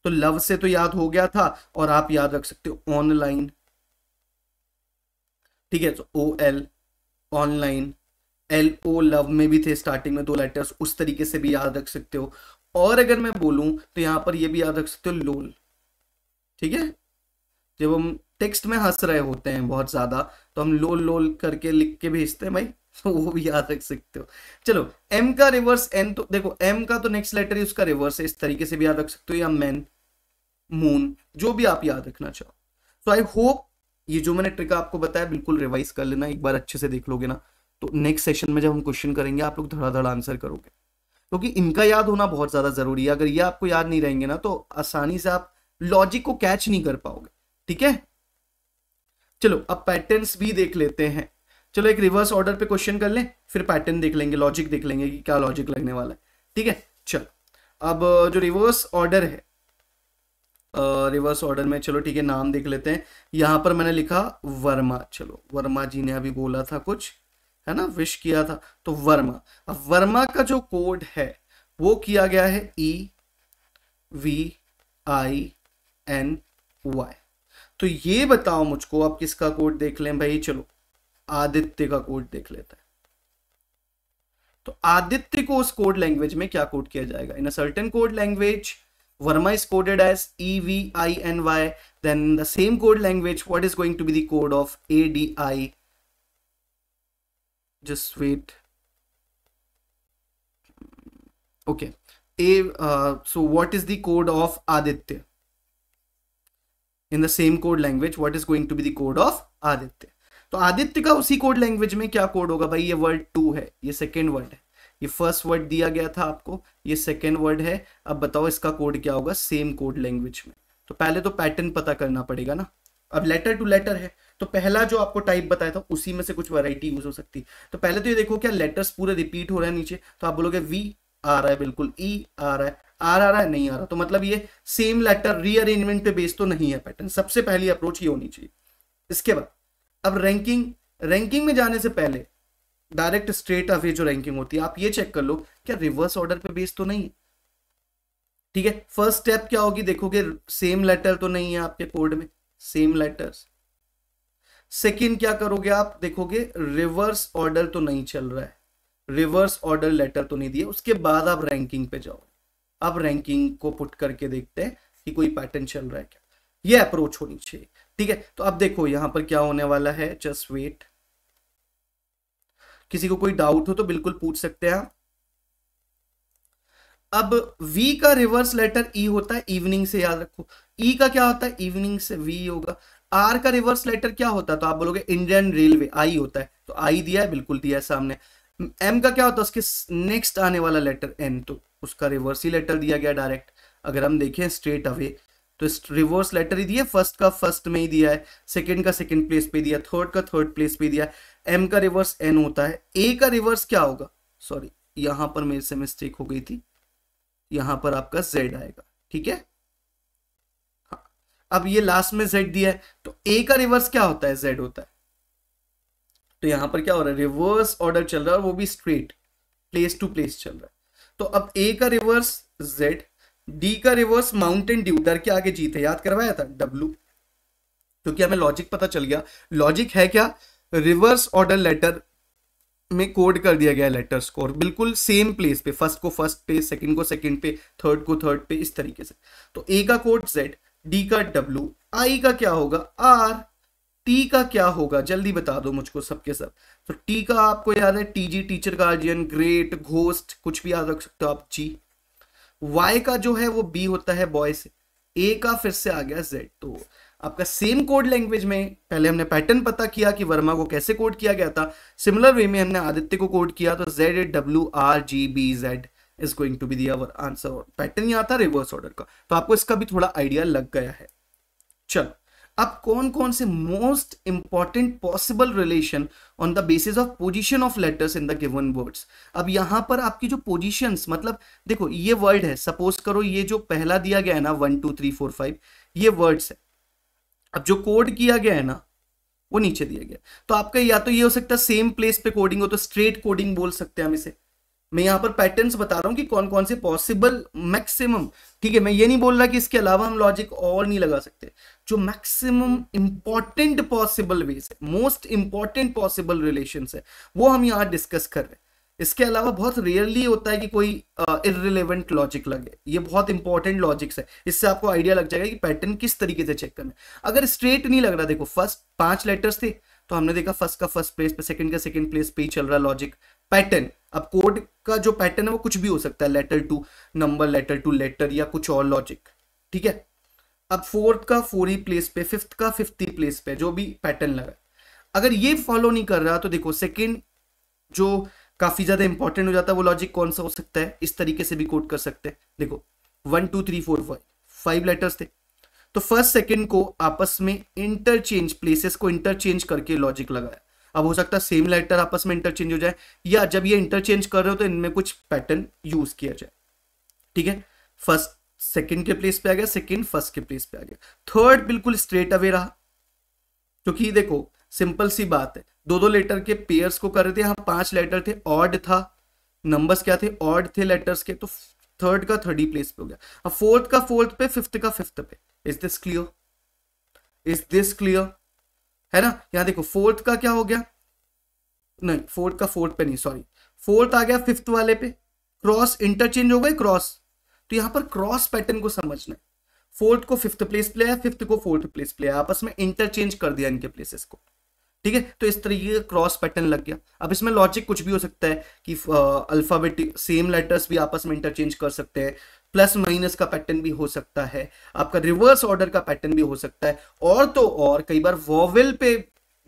तो लव से तो याद हो गया था और आप याद रख सकते हो ऑनलाइन ठीक है तो O L online L O love में भी थे स्टार्टिंग में दो लेटर्स उस तरीके से भी याद रख सकते हो और अगर मैं बोलूं तो यहां पर ये भी याद रख सकते हो लोल ठीक है जब हम टेक्स्ट में हंस रहे होते हैं बहुत ज़्यादा तो हम लोल लोल करके लिख के भेजते हैं भाई [LAUGHS] तो वो भी याद रख सकते हो चलो एम का रिवर्स एन तो देखो एम का तो नेक्स्ट लेटर ही उसका रिवर्स है इस तरीके से भी याद रख सकते हो या मैन मून जो भी आप याद रखना चाहो तो आई होप ये जो मैंने ट्रिक आपको बताया बिल्कुल रिवाइज कर लेना एक बार अच्छे से देख लोगे ना तो नेक्स्ट सेशन में जब हम क्वेश्चन करेंगे आप लोग धड़ाधड़ आंसर करोगे क्योंकि तो इनका याद होना बहुत ज़्यादा ज़रूरी है अगर ये आपको याद नहीं रहेंगे ना तो आसानी से आप लॉजिक को कैच नहीं कर पाओगे ठीक है चलो अब पैटर्न्स भी देख लेते हैं चलो एक रिवर्स ऑर्डर पे क्वेश्चन कर लें फिर पैटर्न देख लेंगे लॉजिक देख लेंगे कि क्या लॉजिक लगने वाला है ठीक है चलो अब जो रिवर्स ऑर्डर है रिवर्स uh, ऑर्डर में चलो ठीक है नाम देख लेते हैं यहां पर मैंने लिखा वर्मा चलो वर्मा जी ने अभी बोला था कुछ है ना विश किया था तो वर्मा अब वर्मा का जो कोड है वो किया गया है E V I N Y तो ये बताओ मुझको आप किसका कोड देख लें भाई चलो आदित्य का कोड देख लेते हैं तो आदित्य को उस कोड लैंग्वेज में क्या कोड किया जाएगा in a certain code language Verma is coded as E V I N Y then the same code language what is going to be the code of A D I just wait okay A so what is the code of Aditya in the same code language what is going to be the code of Aditya तो आदित्य का उसी कोड लैंग्वेज में क्या कोड होगा भाई ये वर्ड टू है ये सेकेंड वर्ड है ये फर्स्ट वर्ड दिया गया था आपको ये सेकेंड वर्ड है अब बताओ इसका कोड क्या होगा सेम कोड लैंग्वेज में तो पहले तो पैटर्न पता करना पड़ेगा ना अब लेटर टू लेटर है तो पहला जो आपको टाइप बताया था उसी में से कुछ वैरायटी यूज हो सकती है तो पहले तो ये देखो क्या लेटर्स पूरे रिपीट हो रहे हैं नीचे तो आप बोलोगे वी आ रहा है बिल्कुल ई e आ रहा है आ रहा है नहीं आ रहा तो मतलब ये सेम लेटर रीअरेंजमेंट पे बेस तो नहीं है पैटर्न सबसे पहली अप्रोच ये होनी चाहिए इसके बाद अब रैंकिंग रैंकिंग में जाने से पहले डायरेक्ट स्ट्रेट अवे जो रैंकिंग होती है आप ये चेक कर लो क्या रिवर्स ऑर्डर पे बेस तो नहीं है ठीक है फर्स्ट स्टेप क्या होगी देखोगे सेम लेटर तो नहीं है आपके कोड में सेम लेटर्स सेकेंड क्या करोगे आप देखोगे रिवर्स ऑर्डर तो नहीं चल रहा है रिवर्स ऑर्डर लेटर तो नहीं दिए उसके बाद आप रैंकिंग पे जाओगे अब रैंकिंग को पुट करके देखते हैं कि कोई पैटर्न चल रहा है क्या ये अप्रोच होनी चाहिए ठीक है तो अब देखो यहां पर क्या होने वाला है जस्ट वेट किसी को कोई डाउट हो तो बिल्कुल पूछ सकते हैं आप अब V का रिवर्स लेटर E होता है इवनिंग से याद रखो E का क्या होता है इवनिंग से V होगा R का रिवर्स लेटर क्या होता है तो आप बोलोगे इंडियन रेलवे आई होता है तो आई दिया है बिल्कुल दिया है सामने M का क्या होता है उसके नेक्स्ट आने वाला लेटर N तो उसका रिवर्स ही लेटर दिया गया डायरेक्ट अगर हम देखें स्ट्रेट अवे तो रिवर्स लेटर ही दिया फर्स्ट का फर्स्ट में ही दिया है सेकंड का सेकंड प्लेस पे दिया थर्ड का थर्ड प्लेस पे दिया एम का रिवर्स एन होता है ए का रिवर्स क्या होगा सॉरी यहां पर मेरे से मिस्टेक हो गई थी यहां पर आपका जेड आएगा ठीक है हाँ, अब ये लास्ट में जेड दिया है तो ए का रिवर्स क्या होता है जेड होता है तो यहां पर क्या हो रहा है रिवर्स ऑर्डर चल रहा है वो भी स्ट्रेट प्लेस टू प्लेस चल रहा है तो अब ए का रिवर्स जेड डी का रिवर्स माउंटेन ड्यू डर के आगे जीत है याद करवाया था डब्ल्यू क्योंकि हमें लॉजिक पता चल गया लॉजिक है क्या रिवर्स ऑर्डर लेटर में कोड कर दिया गया लेटर स्कोर बिल्कुल सेम प्लेस पे फर्स्ट को फर्स्ट पे सेकंड को सेकंड पे थर्ड को थर्ड पे इस तरीके से तो ए का कोड जेड डी का डब्ल्यू आई का क्या होगा आर टी का क्या होगा जल्दी बता दो मुझको सबके सब तो टी का आपको याद है TG teacher guardian great ghost कुछ भी याद रख सकते हो आप जी वाई का जो है वो बी होता है बॉय से ए का फिर से आ गया जेड तो आपका सेम कोड लैंग्वेज में पहले हमने पैटर्न पता किया कि वर्मा को कैसे कोड किया गया था सिमिलर वे में हमने आदित्य को कोड किया तो Z W R G B Z is going to be the our answer pattern यहाँ था रिवर्स ऑर्डर का तो आपको इसका भी थोड़ा आइडिया लग गया है चलो अब कौन कौन से most important possible relation on the basis of position of letters in the given words अब यहां पर आपकी जो पोजिशन मतलब देखो ये वर्ड है सपोज करो ये जो पहला दिया गया है ना one two three four five ये वर्ड्स है अब जो कोड किया गया है ना वो नीचे दिया गया तो आपका या तो ये हो सकता है सेम प्लेस पे कोडिंग हो तो स्ट्रेट कोडिंग बोल सकते हैं हम इसे मैं यहाँ पर पैटर्न्स बता रहा हूँ कि कौन कौन से पॉसिबल मैक्सिमम ठीक है मैं ये नहीं बोल रहा कि इसके अलावा हम लॉजिक और नहीं लगा सकते जो मैक्सिमम इंपॉर्टेंट पॉसिबल वेज है मोस्ट इंपॉर्टेंट पॉसिबल रिलेशन है वो हम यहाँ डिस्कस कर रहे हैं इसके अलावा बहुत रेयरली होता है कि कोई इरेलीवेंट लॉजिक लगे ये बहुत इंपॉर्टेंट लॉजिक्स है इससे आपको आइडिया लग जाएगा कि पैटर्न किस तरीके से चेक करना है अगर स्ट्रेट नहीं लग रहा देखो फर्स्ट पांच लेटर्स थे तो हमने देखा फर्स्ट का फर्स्ट प्लेस पे सेकंड का सेकंड प्लेस पे ही चल रहा लॉजिक पैटर्न अब कोड का जो पैटर्न है वो कुछ भी हो सकता है letter to number letter to letter या कुछ और लॉजिक ठीक है अब फोर्थ का फोर ही प्लेस पे फिफ्थ का फिफ्थ ही प्लेस पे जो भी पैटर्न लगा अगर ये फॉलो नहीं कर रहा तो देखो सेकेंड जो काफी ज्यादा इंपॉर्टेंट हो जाता है वो लॉजिक कौन सा हो सकता है इस तरीके से भी कोड कर सकते हैं देखो one two three four five five letters थे तो फर्स्ट सेकेंड को आपस में इंटरचेंज प्लेसेस को इंटरचेंज करके लॉजिक लगाया अब हो सकता है सेम लेटर आपस में इंटरचेंज हो जाए या जब ये इंटरचेंज कर रहे हो तो इनमें कुछ पैटर्न यूज किया जाए ठीक है फर्स्ट सेकेंड के प्लेस पे आ गया सेकेंड फर्स्ट के प्लेस पे आ गया थर्ड बिल्कुल स्ट्रेट अवे रहा क्योंकि देखो सिंपल सी बात है दो दो लेटर के पेयर्स को कर रहे थे यहां पांच लेटर थे ऑड था नंबर्स क्या थे ऑड थे लेटर्स के तो थर्ड का थर्डी प्लेस पे हो गया अब फोर्थ का फोर्थ पे फिफ्थ का फिफ्थ पे is this clear is this clear है ना यहाँ देखो फोर्थ का क्या हो गया नहीं फोर्थ का फोर्थ पे नहीं सॉरी फोर्थ आ गया फिफ्थ वाले पे क्रॉस इंटरचेंज हो गए क्रॉस तो यहाँ पर क्रॉस पैटर्न को समझना है फोर्थ को फिफ्थ प्लेस प्ले है फिफ्थ को फोर्थ प्लेस प्ले है आपस में इंटरचेंज कर दिया इनके प्लेसेस को ठीक है तो इस तरीके का क्रॉस पैटर्न लग गया अब इसमें लॉजिक कुछ भी हो सकता है कि अल्फाबेट सेम लेटर्स भी आपस में इंटरचेंज कर सकते हैं प्लस माइनस का पैटर्न भी हो सकता है आपका रिवर्स ऑर्डर का पैटर्न भी हो सकता है और तो और कई बार वॉवेल पे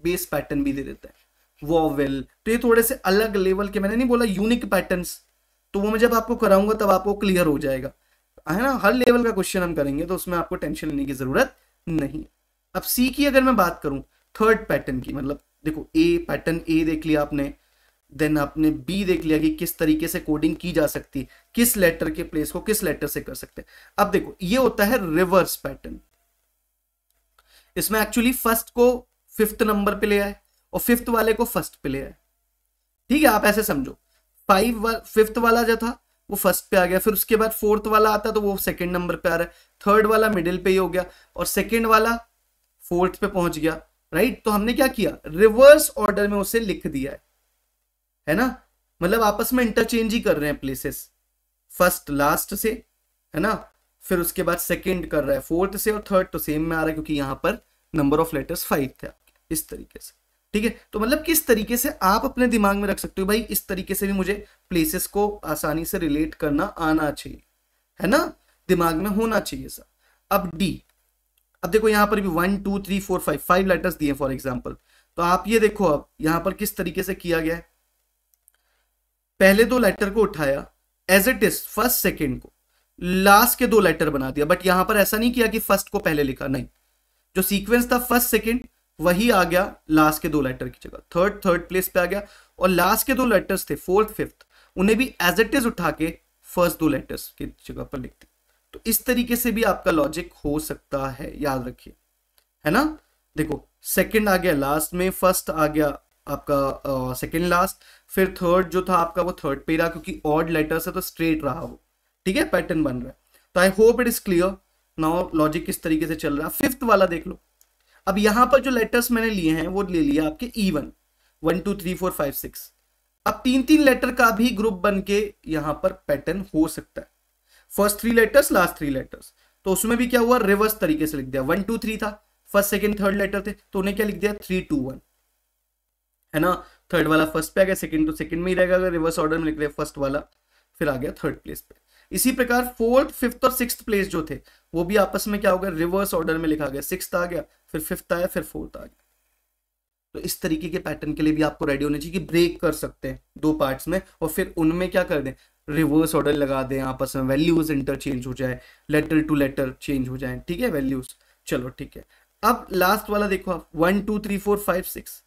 बेस पैटर्न भी दे देता है वॉवेल तो ये थोड़े से अलग लेवल के मैंने नहीं बोला यूनिक पैटर्न तो वो मैं जब आपको कराऊंगा तब आपको क्लियर हो जाएगा है ना हर लेवल का क्वेश्चन हम करेंगे तो उसमें आपको टेंशन लेने की जरूरत नहीं अब सी की अगर मैं बात करूं थर्ड पैटर्न की मतलब देखो ए पैटर्न ए देख लिया आपने देन आपने बी देख लिया कि किस तरीके से कोडिंग की जा सकती किस लेटर के प्लेस को किस लेटर से कर सकते हैं अब देखो ये होता है रिवर्स पैटर्न इसमें एक्चुअली फर्स्ट को फिफ्थ नंबर पे ले आए और फिफ्थ वाले को फर्स्ट पे ले आए ठीक है आप ऐसे समझो फाइव वा, फिफ्थ वाला जो था वो फर्स्ट पे आ गया फिर उसके बाद फोर्थ वाला आता तो वो सेकंड नंबर पे आ रहा है थर्ड वाला मिडिल पे ही हो गया और सेकंड वाला फोर्थ पे पहुंच गया राइट तो हमने क्या किया रिवर्स ऑर्डर में उसे लिख दिया है है ना मतलब आपस में इंटरचेंज ही कर रहे हैं प्लेसेस फर्स्ट लास्ट से है ना फिर उसके बाद सेकंड कर रहा है फोर्थ से और थर्ड तो सेम में आ रहा है क्योंकि यहाँ पर नंबर ऑफ लेटर्स फाइव थे इस तरीके से ठीक है तो मतलब किस तरीके से आप अपने दिमाग में रख सकते हो भाई इस तरीके से भी मुझे प्लेसेस को आसानी से रिलेट करना आना चाहिए है ना दिमाग में होना चाहिए सर अब डी अब देखो यहां पर भी one two three four five five letters दिए फॉर एग्जाम्पल तो आप ये देखो अब यहाँ पर किस तरीके से किया गया है पहले दो लेटर को उठाया as it is first second को लास्ट के दो लेटर बना दिया बट यहां पर ऐसा नहीं किया कि फर्स्ट को पहले लिखा नहीं जो सीक्वेंस था फर्स्ट सेकेंड वही आ गया लास्ट के दो लेटर की जगह थर्ड थर्ड प्लेस पे आ गया और लास्ट के दो लेटर्स थे फोर्थ फिफ्थ उन्हें भी एज इट इज उठा के फर्स्ट दो लेटर्स की जगह पर लिख तो इस तरीके से भी आपका लॉजिक हो सकता है याद रखिए है ना देखो सेकंड आ गया लास्ट में फर्स्ट आ गया आपका सेकेंड लास्ट फिर थर्ड जो था आपका वो थर्ड पे रहा क्योंकि ऑड लेटर से तो स्ट्रेट रहा वो ठीक है पैटर्न बन रहा है तो I hope it is clear now logic किस तरीके से चल रहा है फिफ्थ वाला देख लो अब यहां पर जो लेटर्स मैंने लिए हैं वो ले लिया आपके ई one two three four five six अब तीन तीन लेटर का भी ग्रुप बन के यहाँ पर पैटर्न हो सकता है first three letters last three letters तो उसमें भी क्या हुआ रिवर्स तरीके से लिख दिया वन टू थ्री था फर्स्ट सेकेंड थर्ड लेटर थे तो उन्हें क्या लिख दिया थ्री टू वन है ना थर्ड वाला फर्स्ट पे आ गया सेकंड तो सेकंड में ही रहेगा अगर रिवर्स ऑर्डर में रहे फर्स्ट वाला फिर आ गया थर्ड प्लेस पे इसी प्रकार फोर्थ फिफ्थ और सिक्स प्लेस जो थे वो भी आपस में क्या हो गया रिवर्स ऑर्डर में लिखा गया सिक्स आ गया फिर फिफ्थ आया फिर फोर्थ आ गया तो इस तरीके के पैटर्न के लिए भी आपको रेडी होना चाहिए कि ब्रेक कर सकते हैं दो पार्ट में और फिर उनमें क्या कर दें रिवर्स ऑर्डर लगा दें आपस में वैल्यूज इंटरचेंज हो जाए लेटर टू लेटर चेंज हो जाए ठीक है वैल्यूज चलो ठीक है अब लास्ट वाला देखो आप one two three four five six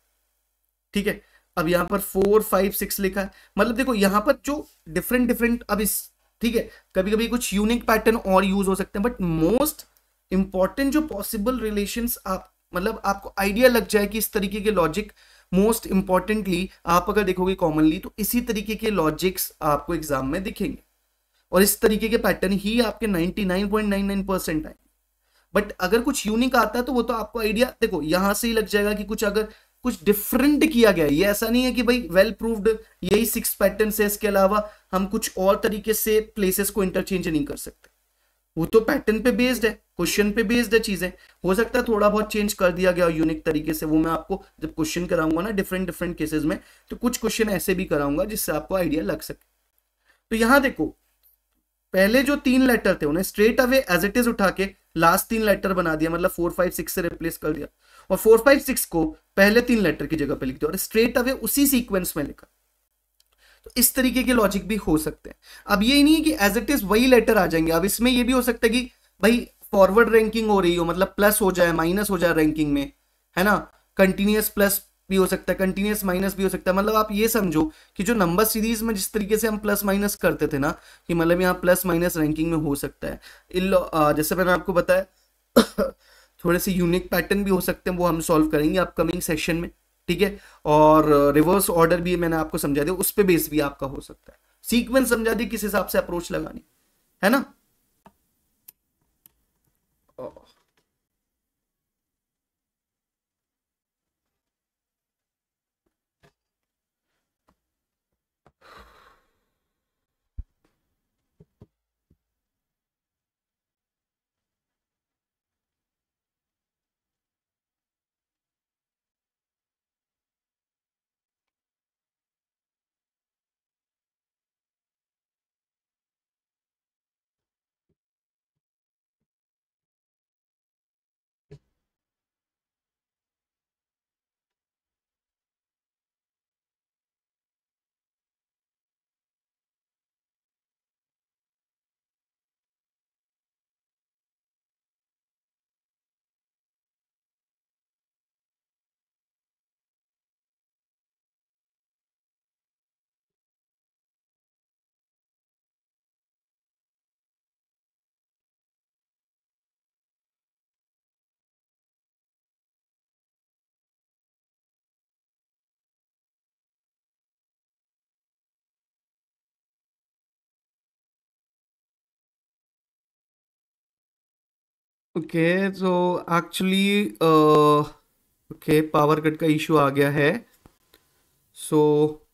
ठीक है अब यहां पर फोर फाइव सिक्स लिखा है मतलब देखो यहाँ पर जो डिफरेंट डिफरेंट अब इस ठीक है कभी कभी कुछ यूनिक पैटर्न और यूज हो सकते हैं बट मोस्ट इंपॉर्टेंट जो पॉसिबल रिलेशन आप मतलब आपको आइडिया लग जाए कि इस तरीके के लॉजिक मोस्ट इंपॉर्टेंटली आप अगर देखोगे कॉमनली तो इसी तरीके के लॉजिक्स आपको एग्जाम में दिखेंगे और इस तरीके के पैटर्न ही आपके 99.99 परसेंट आएंगे बट अगर कुछ यूनिक आता है तो वो तो आपको आइडिया देखो यहां से ही लग जाएगा कि कुछ अगर कुछ डिफरेंट किया गया ये ऐसा नहीं है कि भाई वेल प्रूव्ड यही सिक्स पैटर्न है इसके अलावा हम कुछ और तरीके से प्लेसेस को इंटरचेंज नहीं कर सकते वो तो पैटर्न पे बेस्ड है क्वेश्चन पे बेस्ड है चीजें हो सकता है थोड़ा बहुत चेंज कर दिया गया यूनिक तरीके से वो मैं आपको जब क्वेश्चन कराऊंगा ना डिफरेंट डिफरेंट केसेस में तो कुछ क्वेश्चन ऐसे भी कराऊंगा जिससे आपको आइडिया लग सके तो यहां देखो पहले जो तीन लेटर थे उन्हें straight away as it is उठा के लास्ट तीन लेटर बना दिया मतलब फोर फाइव सिक्स से रिप्लेस कर दिया और फोर फाइव सिक्स को पहले तीन लेटर की जगह पे लिख दिया और स्ट्रेट अवे उसी सीक्वेंस में लिखा तो इस तरीके के लॉजिक भी हो सकते हैं अब ये नहीं है कि एज इट इज वही लेटर आ जाएंगे अब इसमें ये भी हो सकता है कि भाई फॉरवर्ड रैंकिंग हो रही हो मतलब प्लस हो जाए माइनस हो जाए रैंकिंग में है ना कंटिन्यूस प्लस भी हो सकता है कंटिन्यूस माइनस भी हो सकता है मतलब आप ये समझो कि जो नंबर सीरीज में जिस तरीके से हम प्लस माइनस करते थे ना कि मतलब यहाँ प्लस माइनस रैंकिंग में हो सकता है जैसे मैंने आपको बताया थोड़े से यूनिक पैटर्न भी हो सकते हैं वो हम सॉल्व करेंगे अपकमिंग सेशन में ठीक है और रिवर्स uh, ऑर्डर भी मैंने आपको समझा दिया उस पर बेस भी आपका हो सकता है सीक्वेंस समझा दी किस हिसाब से अप्रोच लगानी है ना okay so actually okay power cut का इशू आ गया है सो so,